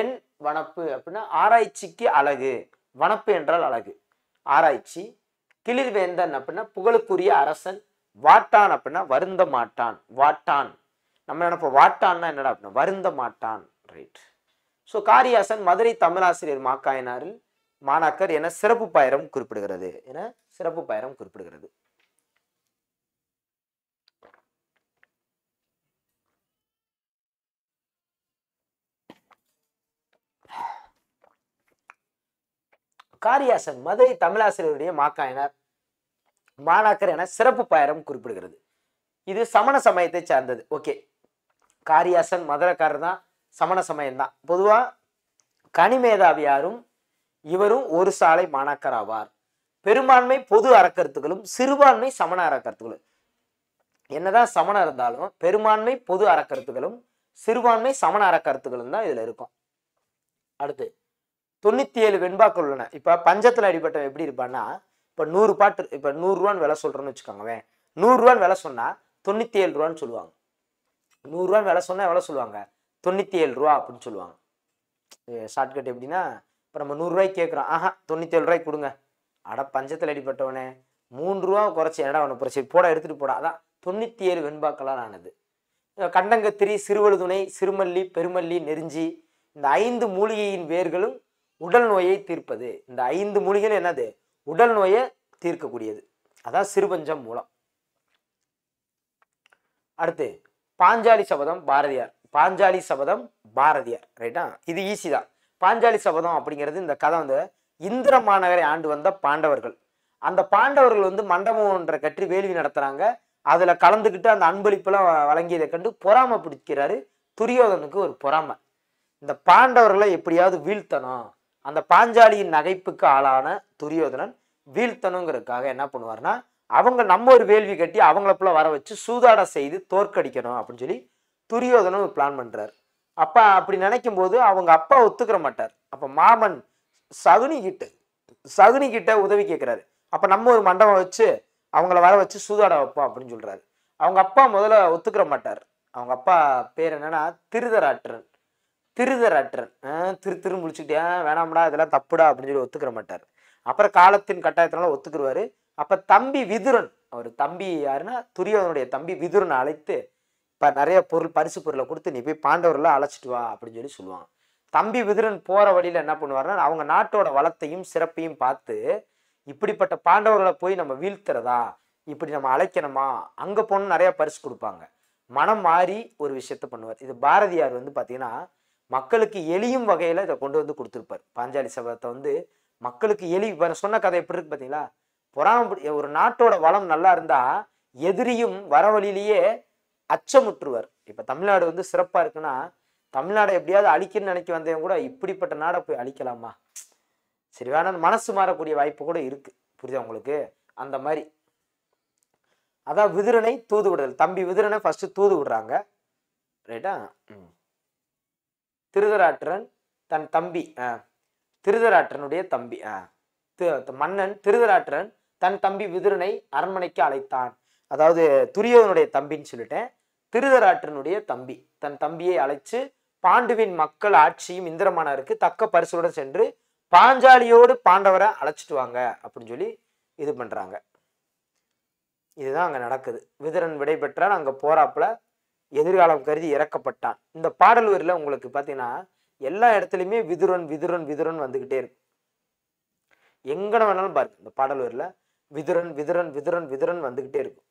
எண் வனப்பு அப்படின்னா ஆராய்ச்சிக்கு அழகு வனப்பு என்றால் அழகு ஆராய்ச்சி கிளிர்வேந்தன் அப்படின்னா புகழுக்குரிய அரசன் வாட்டான் அப்படின்னா வருந்த மாட்டான் வாட்டான் நம்ம நினைப்போம் வாட்டான்னா என்னடா அப்படின்னா வருந்த மாட்டான் ரைட் ஸோ காரியாசன் மதுரை தமிழாசிரியர் மாக்காயனாரில் மாணாக்கர் என சிறப்பு பயரம் குறிப்பிடுகிறது என சிறப்பு பயரம் குறிப்பிடுகிறது காரியாசன் மதுரை தமிழாசிரியருடைய மாக்காயனர் மாணாக்கர் என சிறப்பு பயணம் குறிப்பிடுகிறது இது சமண சமயத்தை சார்ந்தது ஓகே காரியாசன் மதுரக்காரர் தான் சமண சமயம் தான் பொதுவாக கனிமேதாவியாரும் இவரும் ஒரு சாலை மாணாக்கர் ஆவார் பெரும்பான்மை பொது அறக்கருத்துகளும் சிறுபான்மை சமண அறக்கருத்துகளும் என்னதான் சமணம் இருந்தாலும் பெரும்பான்மை பொது அறக்கருத்துகளும் சிறுபான்மை சமண அறக்கருத்துகளும் தான் இதில் இருக்கும் அடுத்து தொண்ணூற்றி ஏழு வெண்பாக்கள் உள்ளன இப்போ பஞ்சத்தில் அடிபட்டவன் எப்படி இருப்பான்னா இப்போ நூறு பாட்டு இப்போ நூறுரூவான்னு விலை சொல்கிறேன்னு வச்சுக்கோங்கவேன் நூறுரூவான்னு விலை சொன்னால் தொண்ணூற்றி ஏழு ரூபான்னு சொல்லுவாங்க நூறுரூவான்னு விலை சொன்னால் எவ்வளோ சொல்லுவாங்க தொண்ணூற்றி ஏழு ரூபா அப்படின்னு சொல்லுவாங்க ஷார்ட்கட் எப்படின்னா இப்போ நம்ம நூறுரூவாய்க்கு கேட்குறோம் ஆஹா தொண்ணூற்றி ஏழு ரூபாய்க்கு கொடுங்க அட பஞ்சத்தில் அடிபட்டவனே மூணு ரூபா குறைச்சி என்னடா அவனை குறைச்சி போட எடுத்துகிட்டு போடா அதான் தொண்ணூற்றி ஏழு வெண்பாக்களால் ஆனது கண்டங்கத்திரி சிறுவழுதுணை சிறுமல்லி பெருமல்லி நெருஞ்சி இந்த ஐந்து மூலிகையின் வேர்களும் உடல் நோயை தீர்ப்பது இந்த ஐந்து மூலிகள் என்னது உடல் நோயை தீர்க்கக்கூடியது அதான் சிறுபஞ்சம் மூலம் அடுத்து பாஞ்சாலி சபதம் பாரதியார் பாஞ்சாலி சபதம் பாரதியார் ரைட்டா இது ஈஸி தான் பாஞ்சாலி சபதம் அப்படிங்கிறது இந்த கதை வந்து இந்திர மாநகரை ஆண்டு வந்த பாண்டவர்கள் அந்த பாண்டவர்கள் வந்து மண்டபம் ஒன்றை கற்றி வேள்வி நடத்துறாங்க அதுல கலந்துக்கிட்டு அந்த அன்பளிப்பெல்லாம் வழங்கியதை கண்டு பொறாம பிடிக்கிறாரு துரியோதனுக்கு ஒரு பொறாமை இந்த பாண்டவர்களை எப்படியாவது வீழ்த்தணும் அந்த பாஞ்சாலியின் நகைப்புக்கு ஆளான துரியோதனன் வீழ்த்தணுங்கிறதுக்காக என்ன பண்ணுவார்னா அவங்க நம்ம ஒரு வேள்வி கட்டி அவங்கள வர வச்சு சூதாடம் செய்து தோற்கடிக்கணும் அப்படின்னு சொல்லி துரியோதனன் பிளான் பண்ணுறார் அப்பா அப்படி நினைக்கும் போது அவங்க அப்பா ஒத்துக்கிற மாட்டார் அப்போ மாமன் சகுனி கிட்ட சகுனி கிட்ட உதவி கேட்குறாரு அப்போ நம்ம ஒரு மண்டபம் வச்சு அவங்கள வர வச்சு சூதாட வைப்போம் அப்படின்னு சொல்கிறாரு அவங்க அப்பா முதல்ல ஒத்துக்கிற மாட்டார் அவங்க அப்பா பேர் என்னன்னா திருதராற்றன் திருதரற்றன் திரு திரு முடிச்சுக்கிட்டே வேணாம்டா இதெல்லாம் தப்புடா அப்படின்னு சொல்லி ஒத்துக்கிற மாட்டார் அப்புறம் காலத்தின் கட்டாயத்தினால ஒத்துக்குருவாரு அப்ப தம்பி விதுரன் அவர் தம்பி யாருன்னா துரியோதனுடைய தம்பி விதுரனை அழைத்து இப்போ நிறைய பொருள் பரிசு பொருளை கொடுத்து நீ போய் பாண்டவர்களை அழைச்சிட்டு வா அப்படின்னு சொல்லி சொல்லுவாங்க தம்பி விதுரன் போகிற வழியில் என்ன பண்ணுவார்னா அவங்க நாட்டோட வளத்தையும் சிறப்பையும் பார்த்து இப்படிப்பட்ட பாண்டவர்களை போய் நம்ம வீழ்த்துறதா இப்படி நம்ம அழைக்கணுமா அங்கே போகணும் நிறையா பரிசு கொடுப்பாங்க மனம் மாறி ஒரு விஷயத்த பண்ணுவார் இது பாரதியார் வந்து பார்த்தீங்கன்னா மக்களுக்கு எளியும் வகையில் இதை கொண்டு வந்து கொடுத்துருப்பார் பாஞ்சாலி சபதத்தை வந்து மக்களுக்கு எளி இப்போ சொன்ன கதை எப்படி இருக்கு பார்த்தீங்களா பொறாம ஒரு நாட்டோட வளம் நல்லா இருந்தால் எதிரியும் வர வழியிலேயே அச்சமுற்றுவர் இப்போ தமிழ்நாடு வந்து சிறப்பாக இருக்குன்னா தமிழ்நாடை எப்படியாவது அழிக்கணும்னு நினைக்க வந்தவங்க கூட இப்படிப்பட்ட நாடை போய் அழிக்கலாமா சரி வேணாம் மனசு மாறக்கூடிய வாய்ப்பு கூட இருக்கு புரியுதா உங்களுக்கு அந்த மாதிரி அதான் விதிரனை தூது விடுதல் தம்பி விதிரனை ஃபர்ஸ்ட் தூது விடுறாங்க ரைட்டா திருதராற்றன் தன் தம்பி திருதராற்றனுடைய தம்பி மன்னன் திருதராற்றன் தன் தம்பி விதுரனை அரண்மனைக்கு அழைத்தான் அதாவது துரியோதனுடைய தம்பின்னு சொல்லிட்டேன் திருதராற்றனுடைய தம்பி தன் தம்பியை அழைச்சு பாண்டுவின் மக்கள் ஆட்சியும் இந்திரமானருக்கு தக்க பரிசுடன் சென்று பாஞ்சாலியோடு பாண்டவரை அழைச்சிட்டு வாங்க அப்படின்னு சொல்லி இது பண்றாங்க இதுதான் அங்க நடக்குது விதுரன் விடை பெற்றால் அங்க போறாப்புல எதிர்காலம் கருதி இறக்கப்பட்டான் இந்த பாடல் வரியில உங்களுக்கு பார்த்தீங்கன்னா எல்லா இடத்துலையுமே விதுரன் விதுரன் விதுரன் வந்துக்கிட்டே இருக்கு எங்கன வேணாலும் பாருங்க இந்த பாடல் வரியில விதுரன் விதுரன் விதுரன் விதுரன் வந்துக்கிட்டே இருக்கும்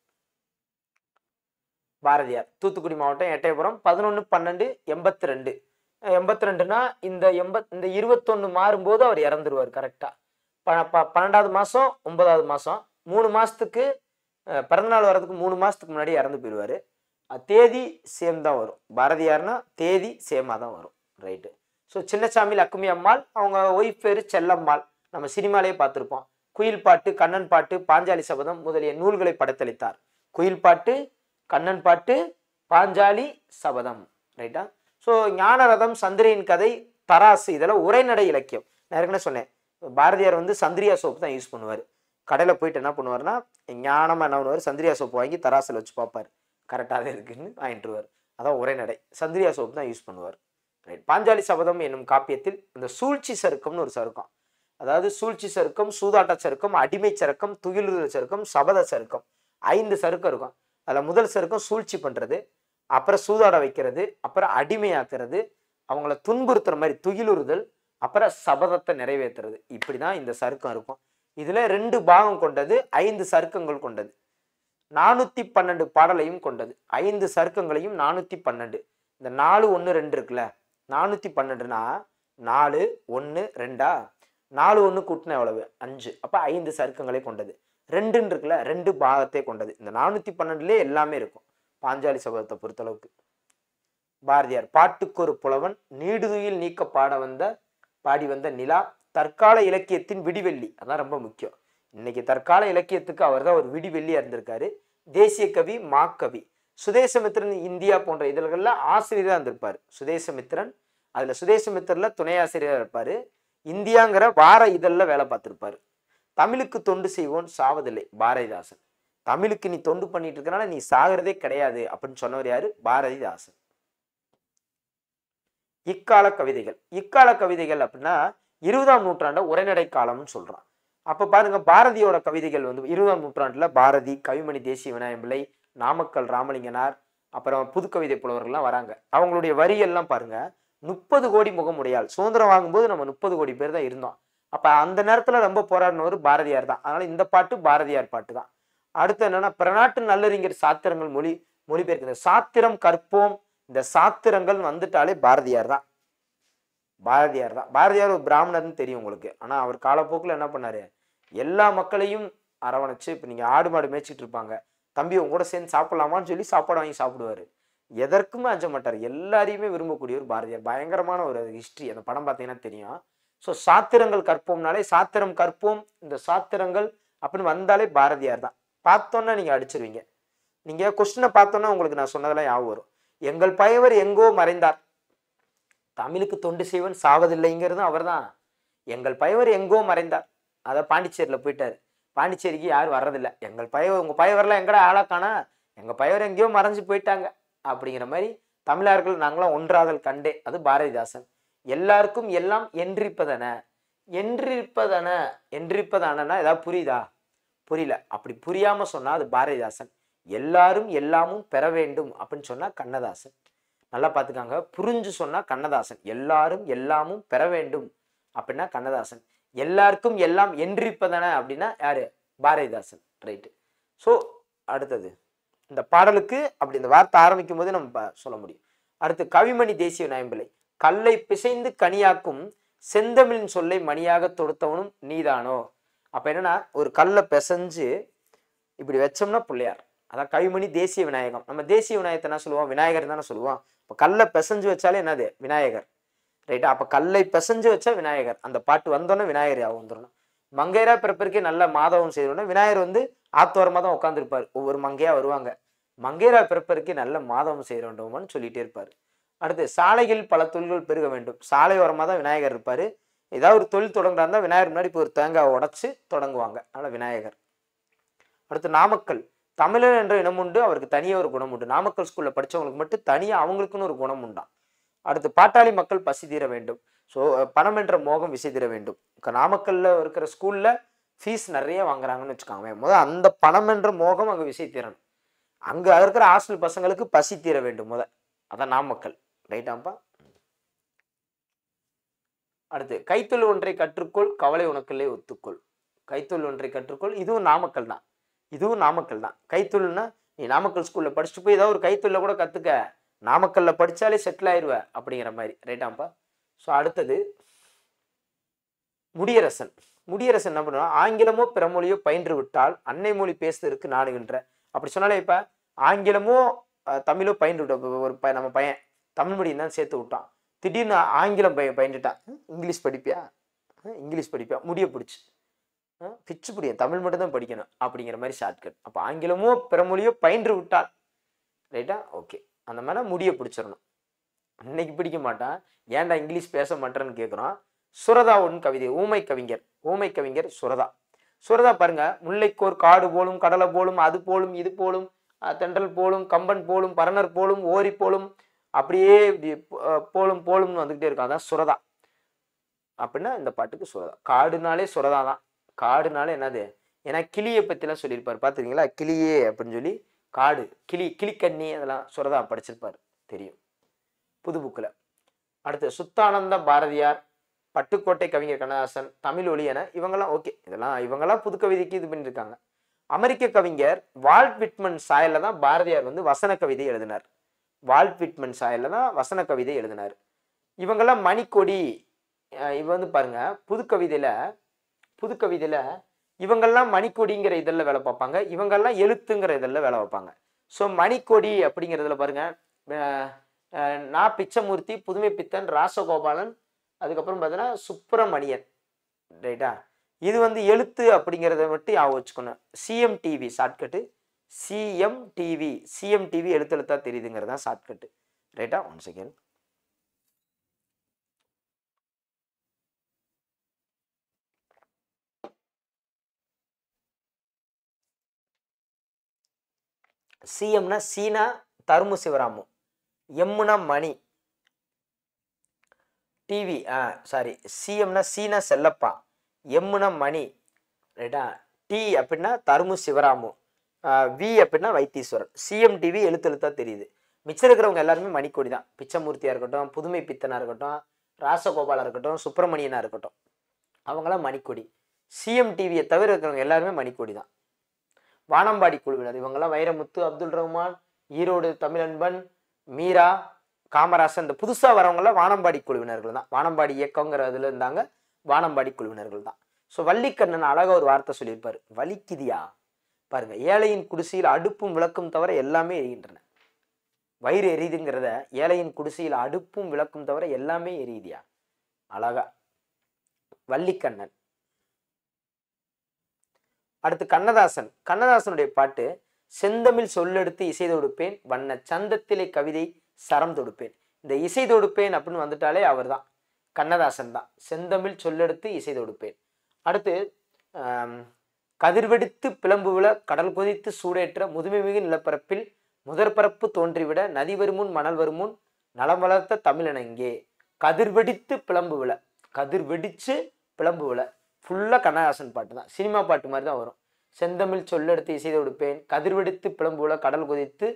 பாரதியார் தூத்துக்குடி மாவட்டம் எட்டயபுரம் பதினொன்று பன்னெண்டு எண்பத்தி ரெண்டு எண்பத்தி ரெண்டுனா இந்த எண்பத் இந்த இருபத்தொன்று மாறும்போது அவர் இறந்துருவார் கரெக்டாக ப ப பன்னெண்டாவது மாதம் ஒன்பதாவது மாதம் மூணு மாதத்துக்கு பிறந்தநாள் வர்றதுக்கு மூணு மாதத்துக்கு முன்னாடி இறந்து போயிடுவார் தேதி சேம் தான் வரும் பாரதியார்னா தேதி சேமாக தான் வரும் ரைட்டு ஸோ சின்னசாமி லக்குமி அம்மாள் அவங்க ஒய்ஃப் பேர் செல்லம்மாள் நம்ம சினிமாலேயே பார்த்துருப்போம் குயில் பாட்டு கண்ணன் பாட்டு பாஞ்சாலி சபதம் முதலிய நூல்களை படைத்தளித்தார் குயில் பாட்டு கண்ணன் பாட்டு பாஞ்சாலி சபதம் ரைட்டா ஸோ ஞானரதம் சந்திரியின் கதை தராசு இதெல்லாம் உரைநடை இலக்கியம் நான் ஏற்கனவே சொன்னேன் பாரதியார் வந்து சந்திரியா சோப்பு தான் யூஸ் பண்ணுவார் கடையில் போயிட்டு என்ன பண்ணுவார்னா ஞானமாக என்ன பண்ணுவார் சந்திரியா சோப்பு வாங்கி தராசில் வச்சு பார்ப்பார் கரெக்டாகவே இருக்குதுன்னு வாங்கிட்டுருவார் அதான் ஒரே நடை சந்திரியா சோப் தான் யூஸ் பண்ணுவார் ரைட் பாஞ்சாலி சபதம் என்னும் காப்பியத்தில் அந்த சூழ்ச்சி சருக்கம்னு ஒரு சருக்கம் அதாவது சூழ்ச்சி சருக்கம் சூதாட்ட சருக்கம் அடிமை சருக்கம் துயிலுறு சருக்கம் சபத சருக்கம் ஐந்து சருக்கம் இருக்கும் அதில் முதல் சருக்கம் சூழ்ச்சி பண்ணுறது அப்புறம் சூதாட வைக்கிறது அப்புறம் அடிமையாக்குறது அவங்கள துன்புறுத்துற மாதிரி துயிலுறுதல் அப்புறம் சபதத்தை நிறைவேற்றுறது இப்படி தான் இந்த சருக்கம் இருக்கும் இதில் ரெண்டு பாகம் கொண்டது ஐந்து சருக்கங்கள் கொண்டது நானூற்றி பன்னெண்டு பாடலையும் கொண்டது ஐந்து சர்க்கங்களையும் நானூற்றி பன்னெண்டு இந்த நாலு ஒன்று ரெண்டு இருக்குல்ல நானூற்றி பன்னெண்டுனா நாலு ஒன்று ரெண்டா நாலு ஒன்று கூட்டினா எவ்வளவு அஞ்சு அப்போ ஐந்து சர்க்கங்களை கொண்டது ரெண்டுன்னு இருக்குல்ல ரெண்டு பாகத்தை கொண்டது இந்த நானூற்றி பன்னெண்டுலேயே எல்லாமே இருக்கும் பாஞ்சாலி சபதத்தை பொறுத்தளவுக்கு பாரதியார் பாட்டுக்கு ஒரு புலவன் நீடுதுயில் நீக்க பாட வந்த பாடி வந்த நிலா தற்கால இலக்கியத்தின் விடிவெள்ளி அதான் ரொம்ப முக்கியம் இன்னைக்கு தற்கால இலக்கியத்துக்கு அவர் தான் ஒரு விடிவெள்ளியாக இருந்திருக்காரு தேசிய கவி மாக்கவி சுதேசமித்ரன் இந்தியா போன்ற இதழ்களில் ஆசிரியராக இருந்திருப்பாரு சுதேசமித்ரன் அதில் சுதேசமித்ரனில் துணை ஆசிரியராக இருப்பார் இந்தியாங்கிற வார இதழில் வேலை பார்த்துருப்பாரு தமிழுக்கு தொண்டு செய்வோம் சாவதில்லை பாரதிதாசன் தமிழுக்கு நீ தொண்டு பண்ணிட்டு இருக்கனால நீ சாகிறதே கிடையாது அப்படின்னு சொன்னவர் யாரு பாரதிதாசன் இக்கால கவிதைகள் இக்கால கவிதைகள் அப்படின்னா இருபதாம் நூற்றாண்ட உரைநடை காலம்னு சொல்றான் அப்போ பாருங்க பாரதியோட கவிதைகள் வந்து இருபதாம் நூற்றாண்டில் பாரதி கவிமணி தேசிய பிள்ளை நாமக்கல் ராமலிங்கனார் அப்புறம் புதுக்கவிதை புலவர்கள்லாம் வராங்க அவங்களுடைய எல்லாம் பாருங்க முப்பது கோடி முகமுடையால் சுதந்திரம் வாங்கும்போது நம்ம முப்பது கோடி பேர் தான் இருந்தோம் அப்போ அந்த நேரத்தில் ரொம்ப போராடினவர் பாரதியார் தான் அதனால இந்த பாட்டு பாரதியார் பாட்டு தான் அடுத்து என்னன்னா பிறநாட்டு நல்லறிஞர் சாத்திரங்கள் மொழி இந்த சாத்திரம் கற்போம் இந்த சாத்திரங்கள் வந்துட்டாலே பாரதியார் தான் பாரதியார் தான் பாரதியார் ஒரு பிராமணர்னு தெரியும் உங்களுக்கு ஆனால் அவர் காலப்போக்கில் என்ன பண்ணாரு எல்லா மக்களையும் அரவணைச்சு இப்போ நீங்கள் ஆடு மாடு மேய்ச்சிட்டு இருப்பாங்க தம்பி உங்க கூட சேர்ந்து சாப்பிடலாமான்னு சொல்லி சாப்பாடு வாங்கி சாப்பிடுவார் எதற்குமே அஞ்ச மாட்டார் எல்லாரையுமே விரும்பக்கூடிய ஒரு பாரதியார் பயங்கரமான ஒரு ஹிஸ்ட்ரி அந்த படம் பார்த்தீங்கன்னா தெரியும் ஸோ சாத்திரங்கள் கற்போம்னாலே சாத்திரம் கற்போம் இந்த சாத்திரங்கள் அப்படின்னு வந்தாலே பாரதியார் தான் பார்த்தோன்னா நீங்கள் அடிச்சிருவீங்க நீங்கள் கொஸ்டினை பார்த்தோன்னா உங்களுக்கு நான் சொன்னதெல்லாம் ஞாபகம் வரும் எங்கள் பயவர் எங்கோ மறைந்தார் தமிழுக்கு தொண்டு செய்வன் சாவதில்லைங்கிறதும் அவர் தான் எங்கள் பயவர் எங்கோ மறைந்தார் அதாவது பாண்டிச்சேரியில் போயிட்டார் பாண்டிச்சேரிக்கு யாரும் வர்றதில்ல எங்கள் பய உங்கள் பயவரெலாம் எங்கடா ஆளாக்கானா எங்கள் பயவர் எங்கேயோ மறைஞ்சு போயிட்டாங்க அப்படிங்கிற மாதிரி தமிழர்கள் நாங்களாம் ஒன்றாதல் கண்டே அது பாரதிதாசன் எல்லாருக்கும் எல்லாம் என்றிப்பதன என்றிருப்பதன என்றிருப்பதானன்னா ஏதாவது புரியுதா புரியல அப்படி புரியாமல் சொன்னால் அது பாரதிதாசன் எல்லாரும் எல்லாமும் பெற வேண்டும் அப்படின்னு சொன்னால் கண்ணதாசன் நல்லா பார்த்துக்காங்க புரிஞ்சு சொன்னால் கண்ணதாசன் எல்லாரும் எல்லாமும் பெற வேண்டும் அப்படின்னா கண்ணதாசன் எல்லாருக்கும் எல்லாம் என்றிருப்பதன அப்படின்னா யாரு பாரதிதாசன் ரைட்டு ஸோ அடுத்தது இந்த பாடலுக்கு அப்படி இந்த வார்த்தை ஆரம்பிக்கும் போது நம்ம சொல்ல முடியும் அடுத்து கவிமணி தேசிய நாயம்பிள்ளை கல்லை பிசைந்து கனியாக்கும் செந்தமிழின் சொல்லை மணியாக தொடுத்தவனும் நீதானோ அப்போ என்னன்னா ஒரு கல்லை பிசைஞ்சு இப்படி வச்சோம்னா பிள்ளையார் அதான் கவிமணி தேசிய விநாயகம் நம்ம தேசிய விநாயகத்தை என்ன சொல்லுவோம் விநாயகர் தானே சொல்லுவோம் இப்போ கல்லை பிசைஞ்சு வச்சாலே என்னது விநாயகர் ரைட்டா அப்போ கல்லை பிசைஞ்சு வச்சா விநாயகர் அந்த பாட்டு வந்தோன்னே விநாயகர் யாவும் வந்துடணும் மங்கையரா பிறப்பிற்கே நல்ல மாதவம் செய்தோடனே விநாயகர் வந்து ஆத்தோரமாக தான் உட்காந்துருப்பார் ஒவ்வொரு மங்கையாக வருவாங்க மங்கையரா பிறப்பிற்கே நல்ல மாதவம் செய்ய வேண்டுமான்னு சொல்லிகிட்டே இருப்பார் அடுத்து சாலையில் பல தொழில்கள் பெருக வேண்டும் சாலை ஓரமாக தான் விநாயகர் இருப்பார் ஏதாவது ஒரு தொழில் தொடங்குறா இருந்தால் விநாயகர் முன்னாடி இப்போ ஒரு தேங்காய் உடச்சி தொடங்குவாங்க அதனால் விநாயகர் அடுத்து நாமக்கல் தமிழர் என்ற இனம் உண்டு அவருக்கு தனியாக ஒரு குணம் உண்டு நாமக்கல் ஸ்கூலில் படித்தவங்களுக்கு மட்டும் தனியாக அவங்களுக்குன்னு ஒரு குணம் உண்டான் அடுத்து பாட்டாளி மக்கள் பசி தீர வேண்டும் ஸோ பணம் என்ற மோகம் விசை தீர வேண்டும் இப்போ நாமக்கல்ல இருக்கிற ஸ்கூல்ல ஃபீஸ் நிறைய வாங்குறாங்கன்னு வச்சுக்கோங்க முதல் அந்த பணம் என்ற மோகம் அங்கே விசை தீரணும் அங்கே இருக்கிற ஹாஸ்டல் பசங்களுக்கு பசி தீர வேண்டும் முத அதான் நாமக்கல் ரைட்டாப்பா அடுத்து கைத்தொழில் ஒன்றை கற்றுக்கொள் கவலை உணக்கல்லே ஒத்துக்கொள் கைத்தொல் ஒன்றை கற்றுக்கொள் இதுவும் நாமக்கல் தான் இதுவும் நாமக்கல் தான் கைத்தொழில்னா நீ நாமக்கல் ஸ்கூலில் படிச்சுட்டு போய் ஏதாவது ஒரு கைத்தொழில கூட கற்றுக்க நாமக்கல்ல படித்தாலே செட்டில் ஆயிடுவேன் அப்படிங்கிற மாதிரி ரைட்டாம்ப்பா ஸோ அடுத்தது முடியரசன் முடியரசன் என்ன பண்ணுவா ஆங்கிலமோ பிறமொழியோ பயின்று விட்டால் அன்னை மொழி பேசுறதுக்கு நாடுகின்ற அப்படி சொன்னாலே இப்போ ஆங்கிலமோ தமிழோ பயின்று விட்ட ஒரு ப நம்ம பையன் தமிழ் மொழி தான் சேர்த்து விட்டான் திடீர்னு ஆங்கிலம் பய பயின்றுட்டான் இங்கிலீஷ் படிப்பியா இங்கிலீஷ் படிப்பியா முடிய பிடிச்சி பிச்சு பிடிக்கும் தமிழ் மட்டும்தான் படிக்கணும் அப்படிங்கிற மாதிரி ஷார்ட்கட் அப்போ ஆங்கிலமோ பிறமொழியோ பயின்று விட்டால் ரைட்டா ஓகே அந்த மேலே முடியை பிடிச்சிடணும் இன்னைக்கு பிடிக்க மாட்டான் ஏன்டா இங்கிலீஷ் பேச மாட்டேன்னு கேட்குறான் சுரதா ஒன் கவிதை ஊமை கவிஞர் ஊமை கவிஞர் சுரதா சுரதா பாருங்க முல்லைக்கோர் காடு போலும் கடலை போலும் அது போலும் இது போலும் தென்றல் போலும் கம்பன் போலும் பரணர் போலும் ஓரி போலும் அப்படியே இப்படி போலும் போலும்னு வந்துக்கிட்டே இருக்கும் அதான் சுரதா அப்படின்னா இந்த பாட்டுக்கு சுரதா காடுனாலே சுரதா தான் காடுனாலே என்னது ஏன்னா கிளியை பற்றிலாம் சொல்லியிருப்பார் பார்த்துருக்கீங்களா கிளியே அப்படின்னு சொல்லி காடு கிளி கிளிக்கண்ணி அதெல்லாம் சுரதா படிச்சிருப்பார் தெரியும் புது புக்கில் அடுத்து சுத்தானந்த பாரதியார் பட்டுக்கோட்டை கவிஞர் கண்ணதாசன் தமிழ் ஒளி என இவங்கெல்லாம் ஓகே இதெல்லாம் இவங்கெல்லாம் புது கவிதைக்கு இது பண்ணியிருக்காங்க அமெரிக்க கவிஞர் வால்ட் விட்மன் சாயலில் தான் பாரதியார் வந்து வசன கவிதை எழுதினார் வால்ட் விட்மன் சாயலில் தான் வசன கவிதை எழுதினார் இவங்கெல்லாம் மணிக்கொடி இவ வந்து பாருங்கள் புது கவிதையில் புது கவிதையில் இவங்கெல்லாம் மணிக்கொடிங்கிற இதில் வேலை பார்ப்பாங்க இவங்கெல்லாம் எழுத்துங்கிற இதில் வேலை வைப்பாங்க ஸோ மணிக்கொடி அப்படிங்கிறதுல பாருங்கள் நா பிச்சமூர்த்தி புதுமை பித்தன் ராசகோபாலன் அதுக்கப்புறம் பார்த்தீங்கன்னா சுப்பிரமணியன் ரைட்டா இது வந்து எழுத்து அப்படிங்கிறத மட்டும் ஆக வச்சுக்கணும் CM TV shortcut CM TV CM TV எழுத்து எழுத்தா தெரியுதுங்கிறது தான் ஷார்ட்கட்டு ரைட்டா ஒன் செகண்ட் சிஎம்னா சீனா தருமு சிவராமு எம்னா மணி டிவி ஆ சாரி சிஎம்னா சீனா செல்லப்பா எம்னா மணி ரைட்டா டி அப்படின்னா தருமு சிவராமு வி அப்படின்னா வைத்தீஸ்வரன் சிஎம் டிவி எழுத்து எழுத்தாக தெரியுது மிச்சம் இருக்கிறவங்க எல்லாருமே மணிக்கொடி தான் பிச்சமூர்த்தியாக இருக்கட்டும் புதுமை பித்தனாக இருக்கட்டும் ராசகோபாலாக இருக்கட்டும் சுப்பிரமணியனாக இருக்கட்டும் அவங்களாம் மணிக்கொடி சிஎம் டிவியை தவிர இருக்கிறவங்க எல்லாருமே மணிக்கொடி தான் வானம்பாடி குழுவினர் இவங்கெல்லாம் வைரமுத்து அப்துல் ரஹ்மான் ஈரோடு தமிழன்பன் மீரா காமராசன் இந்த புதுசாக வரவங்களாம் வானம்பாடி குழுவினர்கள் தான் வானம்பாடி இயக்கங்கிறதுல இருந்தாங்க வானம்பாடி குழுவினர்கள் தான் ஸோ வள்ளிக்கண்ணன் அழகாக ஒரு வார்த்தை சொல்லியிருப்பார் வலிக்குதியா பாருங்க ஏழையின் குடிசையில் அடுப்பும் விளக்கும் தவிர எல்லாமே எரிகின்றன வயிறு எரியுதுங்கிறத ஏழையின் குடிசையில் அடுப்பும் விளக்கும் தவிர எல்லாமே எரியுதியா அழகா வள்ளிக்கண்ணன் அடுத்து கண்ணதாசன் கண்ணதாசனுடைய பாட்டு செந்தமிழ் சொல்லெடுத்து இசை தொடுப்பேன் வண்ண சந்தத்திலே கவிதை சரம் தொடுப்பேன் இந்த இசை தொடுப்பேன் அப்படின்னு வந்துட்டாலே அவர் தான் கண்ணதாசன் தான் செந்தமிழ் சொல்லெடுத்து இசை தொடுப்பேன் அடுத்து பிளம்பு பிளம்புவில கடல் கொதித்து சூடேற்ற முதுமை மிகு நிலப்பரப்பில் முதற்பரப்பு தோன்றிவிட நதி வருமுன் மணல் வருமுன் நலம் வளர்த்த தமிழனங்கே கதிர்வெடித்து பிளம்புவில கதிர் பிளம்பு விழ ஃபுல்லாக கண்ணதாசன் பாட்டு தான் சினிமா பாட்டு மாதிரி தான் வரும் செந்தமிழ் சொல்லெடுத்து இசைதை உடுப்பேன் கதிர்வெடுத்து பிளம்புல கடல் குதித்து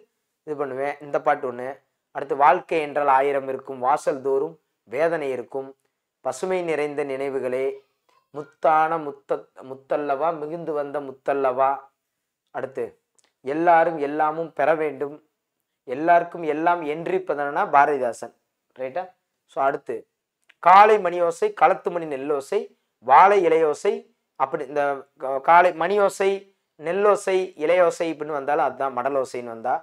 இது பண்ணுவேன் இந்த பாட்டு ஒன்று அடுத்து வாழ்க்கை என்றால் ஆயிரம் இருக்கும் வாசல் தோறும் வேதனை இருக்கும் பசுமை நிறைந்த நினைவுகளே முத்தான முத்த முத்தல்லவா மிகுந்து வந்த முத்தல்லவா அடுத்து எல்லாரும் எல்லாமும் பெற வேண்டும் எல்லாருக்கும் எல்லாம் என்றிப்பதனா பாரதிதாசன் ரைட்டா ஸோ அடுத்து காலை மணி ஓசை களத்து மணி நெல்லோசை வாழை இலையோசை அப்படி இந்த காலை மணியோசை நெல்லோசை இலையோசை இப்படின்னு வந்தாலும் அதுதான் மடலோசைன்னு வந்தா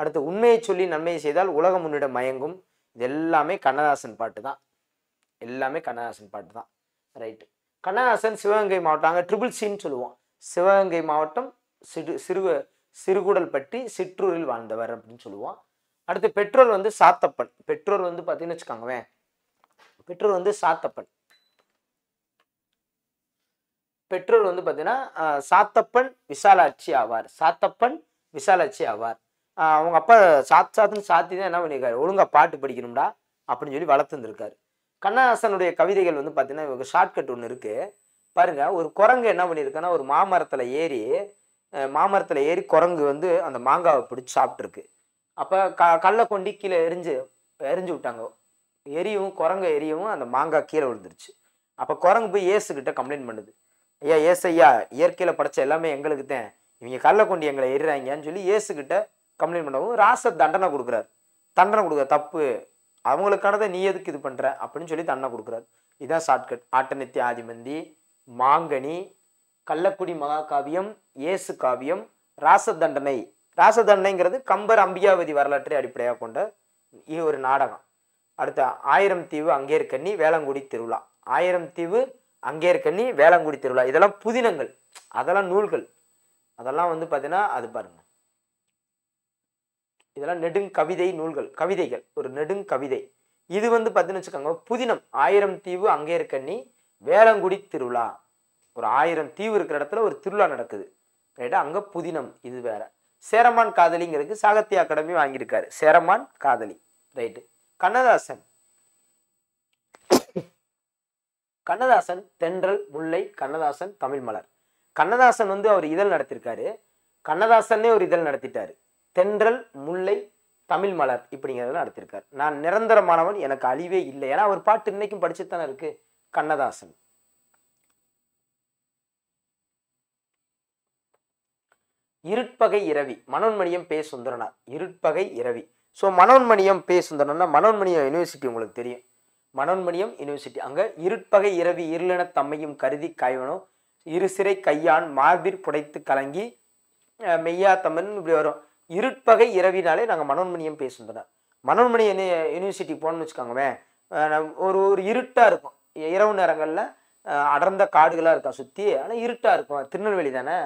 அடுத்து உண்மையை சொல்லி நன்மையை செய்தால் உலகம் உன்னிடம் மயங்கும் இது எல்லாமே கண்ணதாசன் பாட்டு தான் எல்லாமே கண்ணதாசன் பாட்டு தான் ரைட்டு கண்ணதாசன் சிவகங்கை மாவட்டம் அங்கே ட்ரிபிள் சின்னு சொல்லுவோம் சிவகங்கை மாவட்டம் சிறு சிறுவ சிறுகுடல் பட்டி சிற்றூரில் வாழ்ந்தவர் அப்படின்னு சொல்லுவோம் அடுத்து பெற்றோர் வந்து சாத்தப்பன் பெற்றோர் வந்து பார்த்தீங்கன்னு வச்சுக்கோங்களேன் பெற்றோர் வந்து சாத்தப்பன் பெற்றோர் வந்து பார்த்தீங்கன்னா சாத்தப்பன் விசாலாட்சி ஆவார் சாத்தப்பன் விசாலாட்சி ஆவார் அவங்க அப்பா சாத் சாத்துன்னு சாத்தி தான் என்ன பண்ணியிருக்காரு ஒழுங்காக பாட்டு படிக்கணும்டா அப்படின்னு சொல்லி வளர்த்துருந்துருக்காரு கண்ணாசனுடைய கவிதைகள் வந்து பார்த்தீங்கன்னா இவங்க ஷார்ட்கட் ஒன்று இருக்குது பாருங்கள் ஒரு குரங்கு என்ன பண்ணியிருக்கேன்னா ஒரு மாமரத்தில் ஏறி மாமரத்தில் ஏறி குரங்கு வந்து அந்த மாங்காவை பிடிச்சி சாப்பிட்ருக்கு அப்போ க கல்லை கொண்டு கீழே எரிஞ்சு எரிஞ்சு விட்டாங்க எரியவும் குரங்கு எரியவும் அந்த மாங்காய் கீழே விழுந்துருச்சு அப்போ குரங்கு போய் ஏசுக்கிட்ட கம்ப்ளைண்ட் பண்ணுது ஐயா ஏசையா இயற்கையில் படைச்ச எல்லாமே எங்களுக்கு தான் இவங்க கல்ல கொண்டு எங்களை எறிறாங்கன்னு சொல்லி ஏசுக்கிட்ட கம்ப்ளைண்ட் பண்ணவும் ராச தண்டனை கொடுக்குறாரு தண்டனை கொடுக்குற தப்பு அவங்களுக்கானதை நீ எதுக்கு இது பண்ணுற அப்படின்னு சொல்லி தண்டனை கொடுக்குறாரு இதுதான் ஷார்ட்கட் ஆட்டநித்திய ஆதிமந்தி மாங்கனி கள்ளக்குடி மகாகாவியம் இயேசு காவியம் ராச தண்டனை ராச தண்டனைங்கிறது கம்பர் அம்பியாவதி வரலாற்றை அடிப்படையாக கொண்ட ஒரு நாடகம் அடுத்த ஆயிரம் தீவு அங்கேற்கண்ணி வேளங்குடி திருவிழா ஆயிரம் தீவு அங்கேற்கண்ணி வேளாங்குடி திருவிழா இதெல்லாம் புதினங்கள் அதெல்லாம் நூல்கள் அதெல்லாம் வந்து பார்த்தீங்கன்னா அது பாருங்க இதெல்லாம் நெடுங்கவிதை நூல்கள் கவிதைகள் ஒரு நெடுங்கவிதை இது வந்து பார்த்தீங்கன்னு வச்சுக்கோங்க புதினம் ஆயிரம் தீவு அங்கேற்கண்ணி வேளாங்குடி திருவிழா ஒரு ஆயிரம் தீவு இருக்கிற இடத்துல ஒரு திருவிழா நடக்குது ரைட்டா அங்கே புதினம் இது வேற சேரமான் காதலிங்கிறதுக்கு சாகத்திய அகாடமி வாங்கியிருக்காரு சேரமான் காதலி ரைட்டு கண்ணதாசன் கண்ணதாசன் தென்றல் முல்லை கண்ணதாசன் தமிழ் மலர் கண்ணதாசன் வந்து அவர் இதழ் நடத்திருக்காரு கண்ணதாசன்னே ஒரு இதழ் நடத்திட்டாரு தென்றல் முல்லை தமிழ் மலர் இப்படிங்கிறத நடத்திருக்காரு நான் நிரந்தரமானவன் எனக்கு அழிவே இல்லை ஏன்னா அவர் பாட்டு இன்னைக்கும் படிச்சுட்டு தானே இருக்கு கண்ணதாசன் இருட்பகை இரவி மனோன்மணியம் பே சுந்தரனார் இருட்பகை இரவி ஸோ மனோன்மணியம் பே சுந்தரனா மனோன்மணியம் யூனிவர்சிட்டி உங்களுக்கு தெரியும் மனோன்மணியம் யூனிவர்சிட்டி அங்கே இருட்பகை இரவி இருளன தம்மையும் கருதி கைவனும் இரு சிறை கையான் மார்பிற் புடைத்து கலங்கி மெய்யா தம்மன் இப்படி வரும் இருட்பகை இரவினாலே நாங்கள் மனோன்மணியம் பேசுகிறோம் மனோன்மணியம் யூனிவர்சிட்டி போகணுன்னு வச்சுக்கோங்களேன் ஒரு ஒரு இருட்டாக இருக்கும் இரவு நேரங்களில் அடர்ந்த காடுகளாக இருக்கா சுற்றி ஆனால் இருட்டாக இருக்கும் திருநெல்வேலி தானே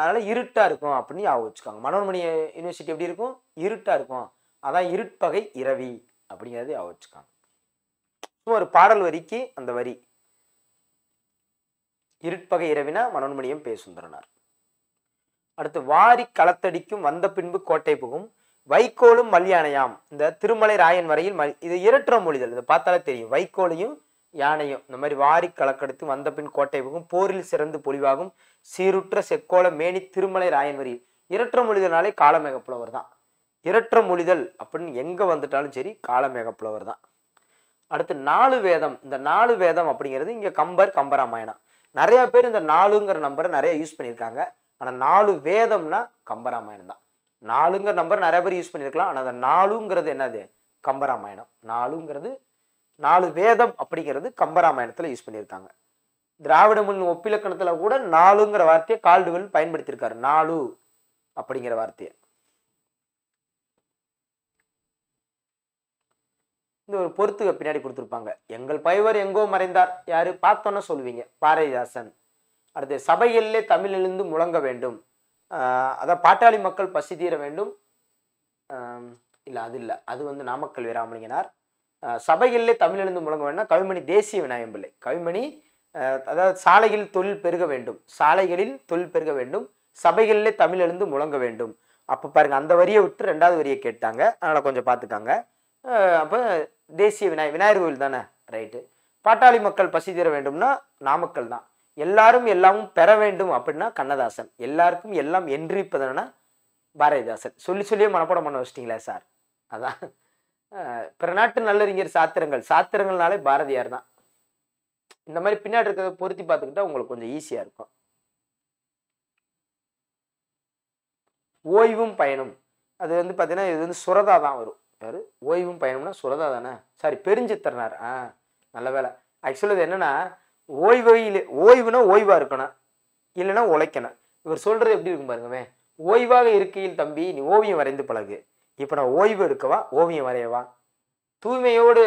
அதனால் இருட்டாக இருக்கும் அப்படின்னு ஞாபகம் வச்சுக்காங்க மனோன்மணி யூனிவர்சிட்டி எப்படி இருக்கும் இருட்டாக இருக்கும் அதான் இருட்பகை இரவி அப்படிங்கிறது ஞாபகம் வச்சுக்காங்க சும்மா ஒரு பாடல் வரிக்கு அந்த வரி இருட்பகை இரவினா மனோன்மணியம் பேசுந்தரனார் அடுத்து வாரி களத்தடிக்கும் வந்த பின்பு கோட்டை புகும் வைக்கோலும் மல்யானையாம் இந்த திருமலை ராயன் வரையில் மல் இது இரட்டுற மொழிதல் இதை பார்த்தாலே தெரியும் வைக்கோலையும் யானையும் இந்த மாதிரி வாரி கலக்கெடுத்து வந்த பின் கோட்டை புகும் போரில் சிறந்து பொலிவாகும் சீருற்ற செக்கோல மேனி திருமலை ராயன் வரையில் இரட்டுற மொழிதல்னாலே காலமேகப்புலவர் தான் இரட்டுற மொழிதல் அப்படின்னு எங்கே வந்துட்டாலும் சரி காலமேகப்புலவர் தான் அடுத்து நாலு வேதம் இந்த நாலு வேதம் அப்படிங்கிறது இங்கே கம்பர் கம்பராமாயணம் நிறைய பேர் இந்த நாலுங்கிற நம்பரை நிறைய யூஸ் பண்ணியிருக்காங்க ஆனால் நாலு வேதம்னா கம்பராமாயணம் தான் நாலுங்கிற நம்பர் நிறைய பேர் யூஸ் பண்ணியிருக்கலாம் ஆனால் அந்த நாலுங்கிறது என்னது கம்பராமாயணம் நாலுங்கிறது நாலு வேதம் அப்படிங்கிறது கம்பராமாயணத்தில் யூஸ் பண்ணியிருக்காங்க திராவிட மொழி ஒப்பிலக்கணத்தில் கூட நாலுங்கிற வார்த்தையை கால்டுவெல் பயன்படுத்தியிருக்காரு நாலு அப்படிங்கிற வார்த்தையை இந்த ஒரு பொறுத்துக்க பின்னாடி கொடுத்துருப்பாங்க எங்கள் பைவர் எங்கோ மறைந்தார் யாரு பார்த்தோன்னா சொல்லுவீங்க பாரதிதாசன் அடுத்து சபைகளிலே தமிழிலிருந்து முழங்க வேண்டும் அதாவது பாட்டாளி மக்கள் பசி தீர வேண்டும் இல்லை அது இல்லை அது வந்து நாமக்கல் வீராமலிங்கனார் சபைகளிலே தமிழிலிருந்து முழங்க வேண்டும்னா கவிமணி தேசிய விநாயகம் பிள்ளை கவிமணி அதாவது சாலையில் தொழில் பெருக வேண்டும் சாலைகளில் தொழில் பெருக வேண்டும் சபைகளிலே தமிழிலிருந்து முழங்க வேண்டும் அப்போ பாருங்கள் அந்த வரியை விட்டு ரெண்டாவது வரியை கேட்டாங்க அதனால் கொஞ்சம் பார்த்துக்காங்க அப்போ தேசிய விநாயகர் விநாயகர் கோவில் தானே ரைட்டு பாட்டாளி மக்கள் பசி தீர வேண்டும்னா நாமக்கல் தான் எல்லாரும் எல்லாமும் பெற வேண்டும் அப்படின்னா கண்ணதாசன் எல்லாருக்கும் எல்லாம் என்றிப்பதுனா பாரதிதாசன் சொல்லி சொல்லியே மனப்பாடம் பண்ண வச்சிட்டிங்களே சார் அதான் நாட்டு நல்லறிஞர் சாத்திரங்கள் சாத்திரங்கள்னாலே பாரதியார் தான் இந்த மாதிரி பின்னாடி இருக்கிறத பொருத்தி பார்த்துக்கிட்டா உங்களுக்கு கொஞ்சம் ஈஸியாக இருக்கும் ஓய்வும் பயனும் அது வந்து பார்த்தீங்கன்னா இது வந்து சுரதா தான் வரும் யார் ஓய்வும் பயணம்னா சுரதா தானே சாரி தரனார் ஆ நல்ல வேலை ஆக்சுவலாக இது என்னென்னா ஓய்வையில் ஓய்வுனா ஓய்வாக இருக்கணும் இல்லைன்னா உழைக்கணும் இவர் சொல்கிறது எப்படி இருக்கும் பாருங்கவே ஓய்வாக இருக்கையில் தம்பி நீ ஓவியம் வரைந்து பழகு இப்போ நான் ஓய்வு எடுக்கவா ஓவியம் வரையவா தூய்மையோடு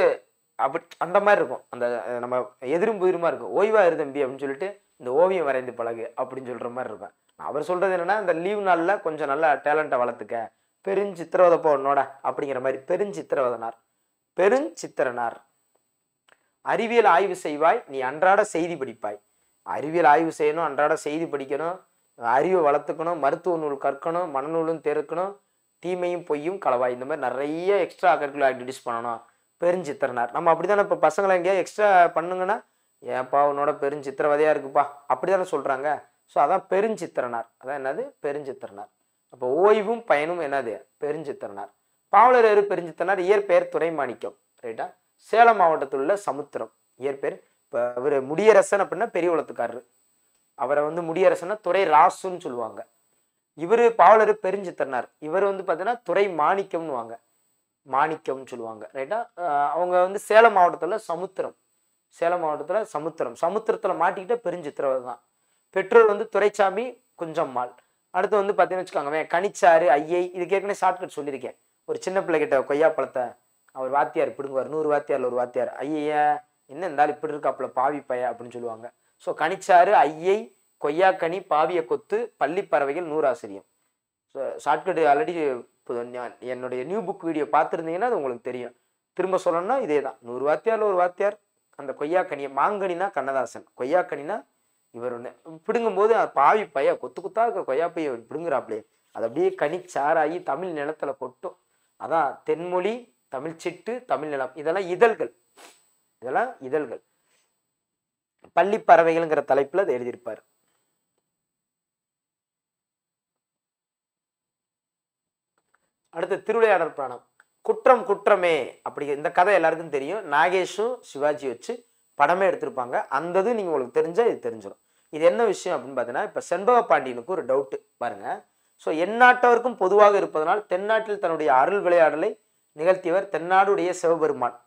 அப்படி அந்த மாதிரி இருக்கும் அந்த நம்ம எதிரும் புதிருமா இருக்கும் ஓய்வாக இரு தம்பி அப்படின்னு சொல்லிட்டு இந்த ஓவியம் வரைந்து பழகு அப்படின்னு சொல்கிற மாதிரி இருக்கும் அவர் சொல்கிறது என்னென்னா இந்த லீவ் நாளில் கொஞ்சம் நல்லா டேலண்ட்டை வளர்த்துக்க பெருஞ்சித்திரவதை போனோட அப்படிங்கிற மாதிரி பெருஞ்சித்திரவதனார் பெருஞ்சித்திரனார் அறிவியல் ஆய்வு செய்வாய் நீ அன்றாட செய்தி படிப்பாய் அறிவியல் ஆய்வு செய்யணும் அன்றாட செய்தி படிக்கணும் அறிவை வளர்த்துக்கணும் மருத்துவ நூல் கற்கணும் மனநூலும் தெருக்கணும் தீமையும் பொய்யும் கலவாய் இந்த மாதிரி நிறைய எக்ஸ்ட்ரா கரிக்குலர் ஆக்டிவிட்டிஸ் பண்ணணும் பெருஞ்சித்திரனார் நம்ம அப்படி தானே இப்போ பசங்களை எங்கேயா எக்ஸ்ட்ரா பண்ணுங்கன்னா ஏன்ப்பா உன்னோட பெருஞ்சித்திரவதையாக இருக்குப்பா அப்படி தானே சொல்கிறாங்க ஸோ அதான் பெருஞ்சித்திரனார் அதான் என்னது பெருஞ்சித்திரனார் அப்போ ஓய்வும் பயனும் என்னது பெருஞ்சித்திரனார் பாவலரேறு பெருஞ்சித்திரனார் இயற்பெயர் துறைமாணிக்கம் ரைட்டா சேலம் மாவட்டத்தில் உள்ள சமுத்திரம் இயற்பெயர் இப்போ அவர் முடியரசன் அப்படின்னா பெரிய உலத்துக்காரரு அவரை வந்து முடியரசன்னா துறை ராசுன்னு சொல்லுவாங்க இவர் பாவலர் பெருஞ்சித்திரனார் இவர் வந்து பார்த்தீங்கன்னா துறை மாணிக்கம்னு வாங்க மாணிக்கம்னு சொல்லுவாங்க ரைட்டா அவங்க வந்து சேலம் மாவட்டத்தில் சமுத்திரம் சேலம் மாவட்டத்தில் சமுத்திரம் சமுத்திரத்தில் மாட்டிக்கிட்ட பெருஞ்சித்திரவர் தான் பெற்றோர் வந்து துரைச்சாமி குஞ்சம்மாள் அடுத்து வந்து பார்த்தீங்கன்னு வச்சுக்கோங்க கனிச்சாறு ஐயை இது ஏற்கனவே ஷார்ட்கட் சொல்லியிருக்கேன் ஒரு சின்ன பிள்ளைகிட்ட கொய்யா பழத்தை அவர் வாத்தியார் பிடுங்குவார் நூறு வாத்தியாரில் ஒரு வாத்தியார் ஐயா என்ன இருந்தாலும் இப்படி இருக்காப்புல பாவி பய அப்படின்னு சொல்லுவாங்க ஸோ கனிச்சாறு ஐயை கொய்யாக்கனி பாவிய கொத்து பள்ளி பறவைகள் நூறாசிரியம் ஸோ ஷார்ட்கட் ஆல்ரெடி என்னுடைய நியூ புக் வீடியோ பார்த்துருந்தீங்கன்னா அது உங்களுக்கு தெரியும் திரும்ப சொல்லணும்னா இதே தான் நூறு வாத்தியாரில் ஒரு வாத்தியார் அந்த கொய்யாக்கனியை மாங்கனினா கண்ணதாசன் கனினா இவர் பிடுங்கும்போது பாவி பைய கொத்து குத்தா இருக்கிற கொய்யா பைய பிடுங்குறாப்ளே அது அப்படியே கனி சாராகி தமிழ் நிலத்துல கொட்டும் அதான் தென்மொழி தமிழ் சிட்டு தமிழ் நிலம் இதெல்லாம் இதழ்கள் இதெல்லாம் இதழ்கள் பள்ளி பறவைகள்ங்கிற தலைப்புல அதை எழுதியிருப்பார் அடுத்து திருவிளையாடல் பிராணம் குற்றம் குற்றமே அப்படி இந்த கதை எல்லாருக்கும் தெரியும் நாகேஷும் சிவாஜி வச்சு படமே எடுத்திருப்பாங்க அந்த இது நீங்கள் உங்களுக்கு தெரிஞ்சால் இது தெரிஞ்சிடும் இது என்ன விஷயம் அப்படின்னு பார்த்தீங்கன்னா இப்போ செண்பக பாண்டியனுக்கு ஒரு டவுட்டு பாருங்கள் ஸோ எந்நாட்டவருக்கும் பொதுவாக இருப்பதனால் தென்னாட்டில் தன்னுடைய அருள் விளையாடலை நிகழ்த்தியவர் தென்னாடுடைய சிவபெருமான்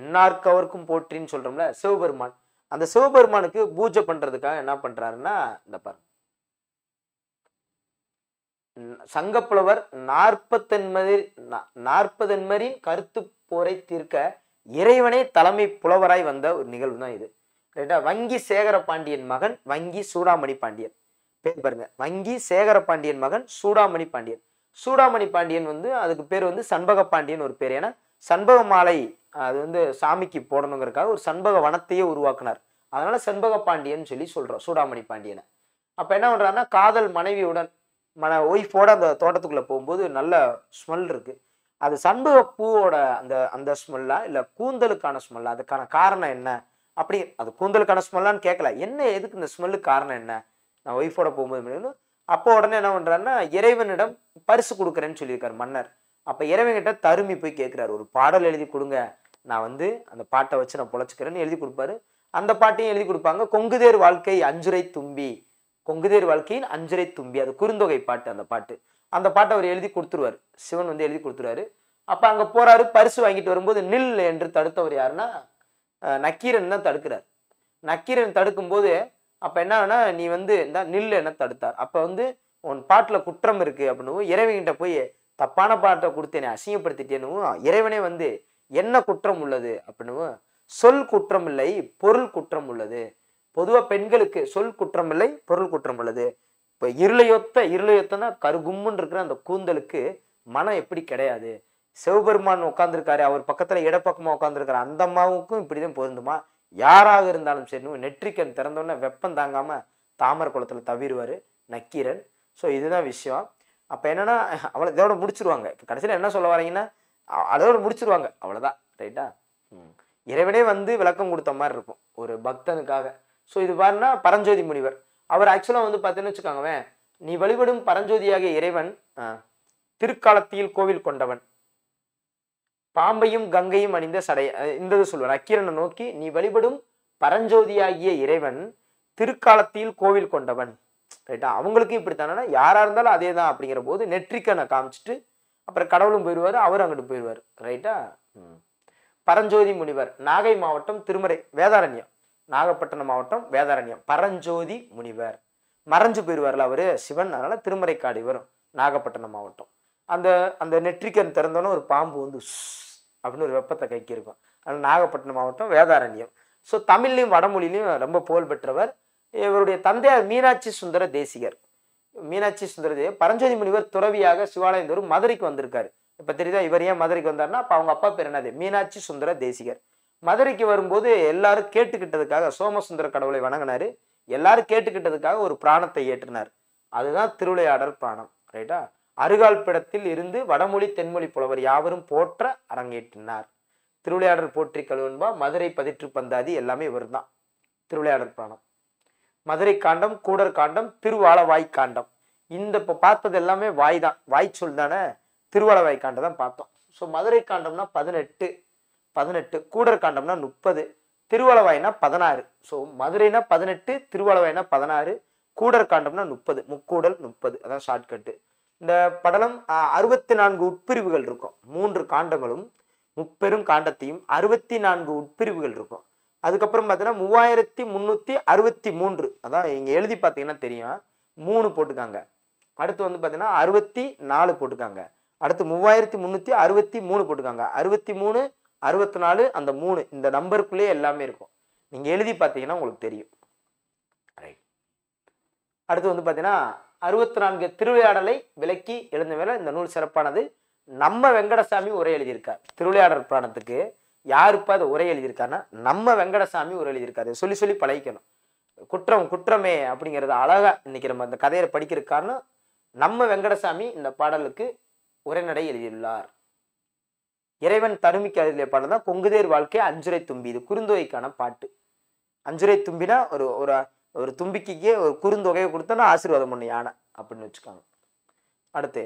என்னார்க்கவருக்கும் போற்றின்னு சொல்கிறோம்ல சிவபெருமான் அந்த சிவபெருமானுக்கு பூஜை பண்ணுறதுக்காக என்ன பண்ணுறாருன்னா இந்த பாருங்க சங்கப்புலவர் நாற்பத்தென்மதி நாற்பதென்மரின் கருத்து போரை தீர்க்க இறைவனே தலைமை புலவராய் வந்த ஒரு நிகழ்வு தான் இது ரைட்டா வங்கி சேகர பாண்டியன் மகன் வங்கி சூடாமணி பாண்டியன் பேர் பாருங்க வங்கி சேகர பாண்டியன் மகன் சூடாமணி பாண்டியன் சூடாமணி பாண்டியன் வந்து அதுக்கு பேர் வந்து சண்பக பாண்டியன் ஒரு பேர் ஏன்னா சண்பக மாலை அது வந்து சாமிக்கு போடணுங்கிறதுக்காக ஒரு சண்பக வனத்தையே உருவாக்குனார் அதனால செண்பக பாண்டியன் சொல்லி சொல்றோம் சூடாமணி பாண்டியனை அப்ப என்ன பண்றாருன்னா காதல் மனைவியுடன் மன ஒய்ஃபோட அந்த தோட்டத்துக்குள்ள போகும்போது நல்ல ஸ்மெல் இருக்கு அது சண்பக பூவோட அந்த அந்த ஸ்மெல்லா இல்லை கூந்தலுக்கான ஸ்மெல்லா அதுக்கான காரணம் என்ன அப்படி அது கூந்தலுக்கான ஸ்மெல்லான்னு கேட்கல என்ன எதுக்கு இந்த ஸ்மெல்லுக்கு காரணம் என்ன நான் ஒய்ஃபோட போகும்போது அப்போ உடனே என்ன பண்ணுறாருன்னா இறைவனிடம் பரிசு கொடுக்குறேன்னு சொல்லியிருக்காரு மன்னர் அப்போ இறைவன்கிட்ட தருமி போய் கேட்குறாரு ஒரு பாடல் எழுதி கொடுங்க நான் வந்து அந்த பாட்டை வச்சு நான் பொழைச்சிக்கிறேன்னு எழுதி கொடுப்பாரு அந்த பாட்டையும் எழுதி கொடுப்பாங்க கொங்குதேர் வாழ்க்கை அஞ்சுரை தும்பி கொங்குதேர் வாழ்க்கையின் அஞ்சுரை தும்பி அது குறுந்தொகை பாட்டு அந்த பாட்டு அந்த பாட்டை அவர் எழுதி கொடுத்துருவார் சிவன் வந்து எழுதி கொடுத்துருவாரு அப்போ அங்கே போகிறாரு பரிசு வாங்கிட்டு வரும்போது நில் என்று தடுத்தவர் யாருன்னா நக்கீரன் தான் தடுக்கிறார் நக்கீரன் தடுக்கும்போது அப்போ என்னன்னா நீ வந்து இந்த நில் என தடுத்தார் அப்போ வந்து உன் பாட்டில் குற்றம் இருக்குது அப்படின்னு இறைவன்கிட்ட போய் தப்பான பாட்டை கொடுத்தேனே அசிங்கப்படுத்திட்டேன்னு இறைவனே வந்து என்ன குற்றம் உள்ளது அப்படின்னு சொல் குற்றம் இல்லை பொருள் குற்றம் உள்ளது பொதுவாக பெண்களுக்கு சொல் குற்றம் இல்லை பொருள் குற்றம் உள்ளது இப்போ இருளையொத்த இருளையொத்தனா கருகும்முன்னு இருக்கிற அந்த கூந்தலுக்கு மனம் எப்படி கிடையாது சிவபெருமான் உட்காந்துருக்காரு அவர் பக்கத்தில் இடப்பக்கமாக உட்காந்துருக்காரு அந்த அம்மாவுக்கும் இப்படி தான் பொருந்துமா யாராக இருந்தாலும் சரி நெற்றிக்கண் திறந்தோடனே வெப்பம் தாங்காமல் தாமரை குளத்தில் தவிர்வார் நக்கீரன் ஸோ இதுதான் விஷயம் அப்போ என்னென்னா அவ்வளோ இதோட முடிச்சுருவாங்க இப்போ கடைசியில் என்ன சொல்ல வரீங்கன்னா அதோட முடிச்சுருவாங்க அவ்வளோதான் ரைட்டா இறைவனே வந்து விளக்கம் கொடுத்த மாதிரி இருக்கும் ஒரு பக்தனுக்காக ஸோ இது பாருன்னா பரஞ்சோதி முனிவர் அவர் ஆக்சுவலாக வந்து பார்த்தீங்கன்னு வச்சுக்கோங்கவேன் நீ வழிபடும் பரஞ்சோதியாக இறைவன் திருக்காலத்தில் கோவில் கொண்டவன் பாம்பையும் கங்கையும் அணிந்த சடை இந்த இது சொல்வார் அக்கீரனை நோக்கி நீ வழிபடும் பரஞ்சோதியாகிய இறைவன் திருக்காலத்தில் கோவில் கொண்டவன் ரைட்டா அவங்களுக்கும் இப்படித்தானா யாரா இருந்தாலும் அதே தான் அப்படிங்கிற போது நெற்றிக்கனை காமிச்சிட்டு அப்புறம் கடவுளும் போயிடுவார் அவர் அங்கிட்டு போயிடுவார் ரைட்டா பரஞ்சோதி முனிவர் நாகை மாவட்டம் திருமறை வேதாரண்யம் நாகப்பட்டினம் மாவட்டம் வேதாரண்யம் பரஞ்சோதி முனிவர் மறைஞ்சு போயிடுவார்ல அவர் சிவன் அதனால் திருமறைக்காடி வரும் நாகப்பட்டினம் மாவட்டம் அந்த அந்த நெற்றிக்கன் திறந்தோன்னே ஒரு பாம்பு வந்து அப்படின்னு ஒரு வெப்பத்தை கைக்கியிருக்கும் அதனால் நாகப்பட்டினம் மாவட்டம் வேதாரண்யம் ஸோ தமிழ்லையும் வடமொழிலையும் ரொம்ப புகழ் பெற்றவர் இவருடைய தந்தையார் மீனாட்சி சுந்தர தேசிகர் மீனாட்சி சுந்தர தேவி பரஞ்சோதி முனிவர் துறவியாக சிவாலயம் மதுரைக்கு வந்திருக்காரு இப்போ தெரியுதா இவர் ஏன் மதுரைக்கு வந்தார்னா அப்போ அவங்க அப்பா பேர் என்னது மீனாட்சி சுந்தர தேசிகர் மதுரைக்கு வரும்போது எல்லாரும் கேட்டுக்கிட்டதுக்காக சோமசுந்தர கடவுளை வணங்கினாரு எல்லாரும் கேட்டுக்கிட்டதுக்காக ஒரு பிராணத்தை ஏற்றினார் அதுதான் திருவிளையாடல் பிராணம் ரைட்டா அருகால் பிடத்தில் இருந்து வடமொழி தென்மொழி புலவர் யாவரும் போற்ற அரங்கேற்றினார் திருவிளையாடல் போற்றி கழுவன்பா மதுரை பதிற்று பந்தாதி எல்லாமே இவர் தான் திருவிளையாடல் பிராணம் மதுரை காண்டம் கூடர் காண்டம் திருவாலவாய் காண்டம் இந்த இப்போ பார்த்தது எல்லாமே வாய் தான் வாய் சொல் தானே திருவாலவாய் காண்டம் தான் பார்த்தோம் ஸோ மதுரை காண்டம்னா பதினெட்டு பதினெட்டு கூடற்காண்டம்னா முப்பது திருவளவாய்னா பதினாறு ஸோ மதுரைனா பதினெட்டு திருவளவாய்னா பதினாறு கூடற்காண்டம்னா முப்பது முக்கூடல் முப்பது அதான் ஷார்ட்கட்டு இந்த படலம் அறுபத்தி நான்கு உட்பிரிவுகள் இருக்கும் மூன்று காண்டங்களும் முப்பெரும் காண்டத்தையும் அறுபத்தி நான்கு உட்பிரிவுகள் இருக்கும் அதுக்கப்புறம் பார்த்தீங்கன்னா மூவாயிரத்தி முந்நூற்றி அறுபத்தி மூன்று அதான் இங்கே எழுதி பார்த்தீங்கன்னா தெரியும் மூணு போட்டுக்காங்க அடுத்து வந்து பார்த்தீங்கன்னா அறுபத்தி நாலு போட்டுக்காங்க அடுத்து மூவாயிரத்தி முந்நூற்றி அறுபத்தி மூணு போட்டுக்காங்க அறுபத்தி மூணு அறுபத்தி நாலு அந்த மூணு இந்த நம்பருக்குள்ளேயே எல்லாமே இருக்கும் நீங்கள் எழுதி பார்த்தீங்கன்னா உங்களுக்கு தெரியும் ரைட் அடுத்து வந்து பார்த்தீங்கன்னா அறுபத்தி நான்கு திருவிளையாடலை விளக்கி எழுந்த மேலே இந்த நூல் சிறப்பானது நம்ம வெங்கடசாமி உரை எழுதியிருக்கார் திருவிளையாடல் புராணத்துக்கு யாருப்பா அதை உரை எழுதியிருக்காருன்னா நம்ம வெங்கடசாமி உரை எழுதியிருக்காரு சொல்லி சொல்லி பழகிக்கணும் குற்றம் குற்றமே அப்படிங்கிறது அழகாக இன்னைக்கு நம்ம இந்த கதையை படிக்கிறதுக்கான நம்ம வெங்கடசாமி இந்த பாடலுக்கு உரைநடை எழுதியுள்ளார் இறைவன் தருமிக்கு அருகிலே பாடல் தான் கொங்குதேர் வாழ்க்கை அஞ்சுரை தும்பி இது குறுந்தொகைக்கான பாட்டு அஞ்சுரை தும்பினா ஒரு ஒரு ஒரு தும்பிக்கைக்கே ஒரு குறுந்தொகையை கொடுத்தோன்னா ஆசீர்வாதம் பண்ணு யானை அப்படின்னு வச்சுக்காங்க அடுத்து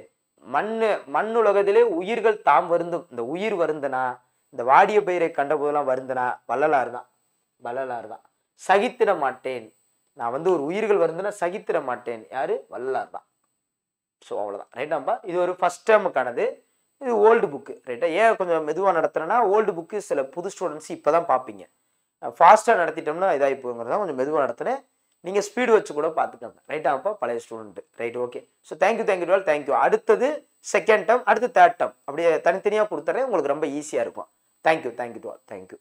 மண் மண்ணுலகத்திலே உயிர்கள் தாம் வருந்தும் இந்த உயிர் வருந்தனா இந்த வாடிய பயிரை கண்டபோதெல்லாம் வருந்தனா வள்ளலாறு தான் வள்ளலாறு தான் சகித்திட மாட்டேன் நான் வந்து ஒரு உயிர்கள் வருந்தனா சகித்திட மாட்டேன் யாரு வள்ளலாறு தான் ஸோ அவ்வளோதான் ரைட்டாம்பா இது ஒரு ஃபஸ்ட் டேமுக்கானது இது ஓல்டு புக்கு ரைட்டா ஏன் கொஞ்சம் மெதுவாக நடத்துகிறேன்னா ஓல்டு புக்கு சில புது ஸ்டூடெண்ட்ஸ் இப்போ தான் பார்ப்பீங்க ஃபாஸ்ட்டாக நடத்திட்டோம்னா இதாகி போங்கிறதா கொஞ்சம் மெதுவாக நடத்துகிறேன் நீங்கள் ஸ்பீடு வச்சு கூட பார்த்துக்கோங்க ரைட்டா அப்போ பழைய student right okay so thank you thank you டுவெல் தேங்க்யூ அடுத்தது செகண்ட் டம் அடுத்து தேர்ட் டம் அப்படியே தனித்தனியாக கொடுத்துறேன் உங்களுக்கு ரொம்ப ஈஸியாக இருக்கும் தேங்க்யூ தேங்க்யூ டுவெல் தேங்க்யூ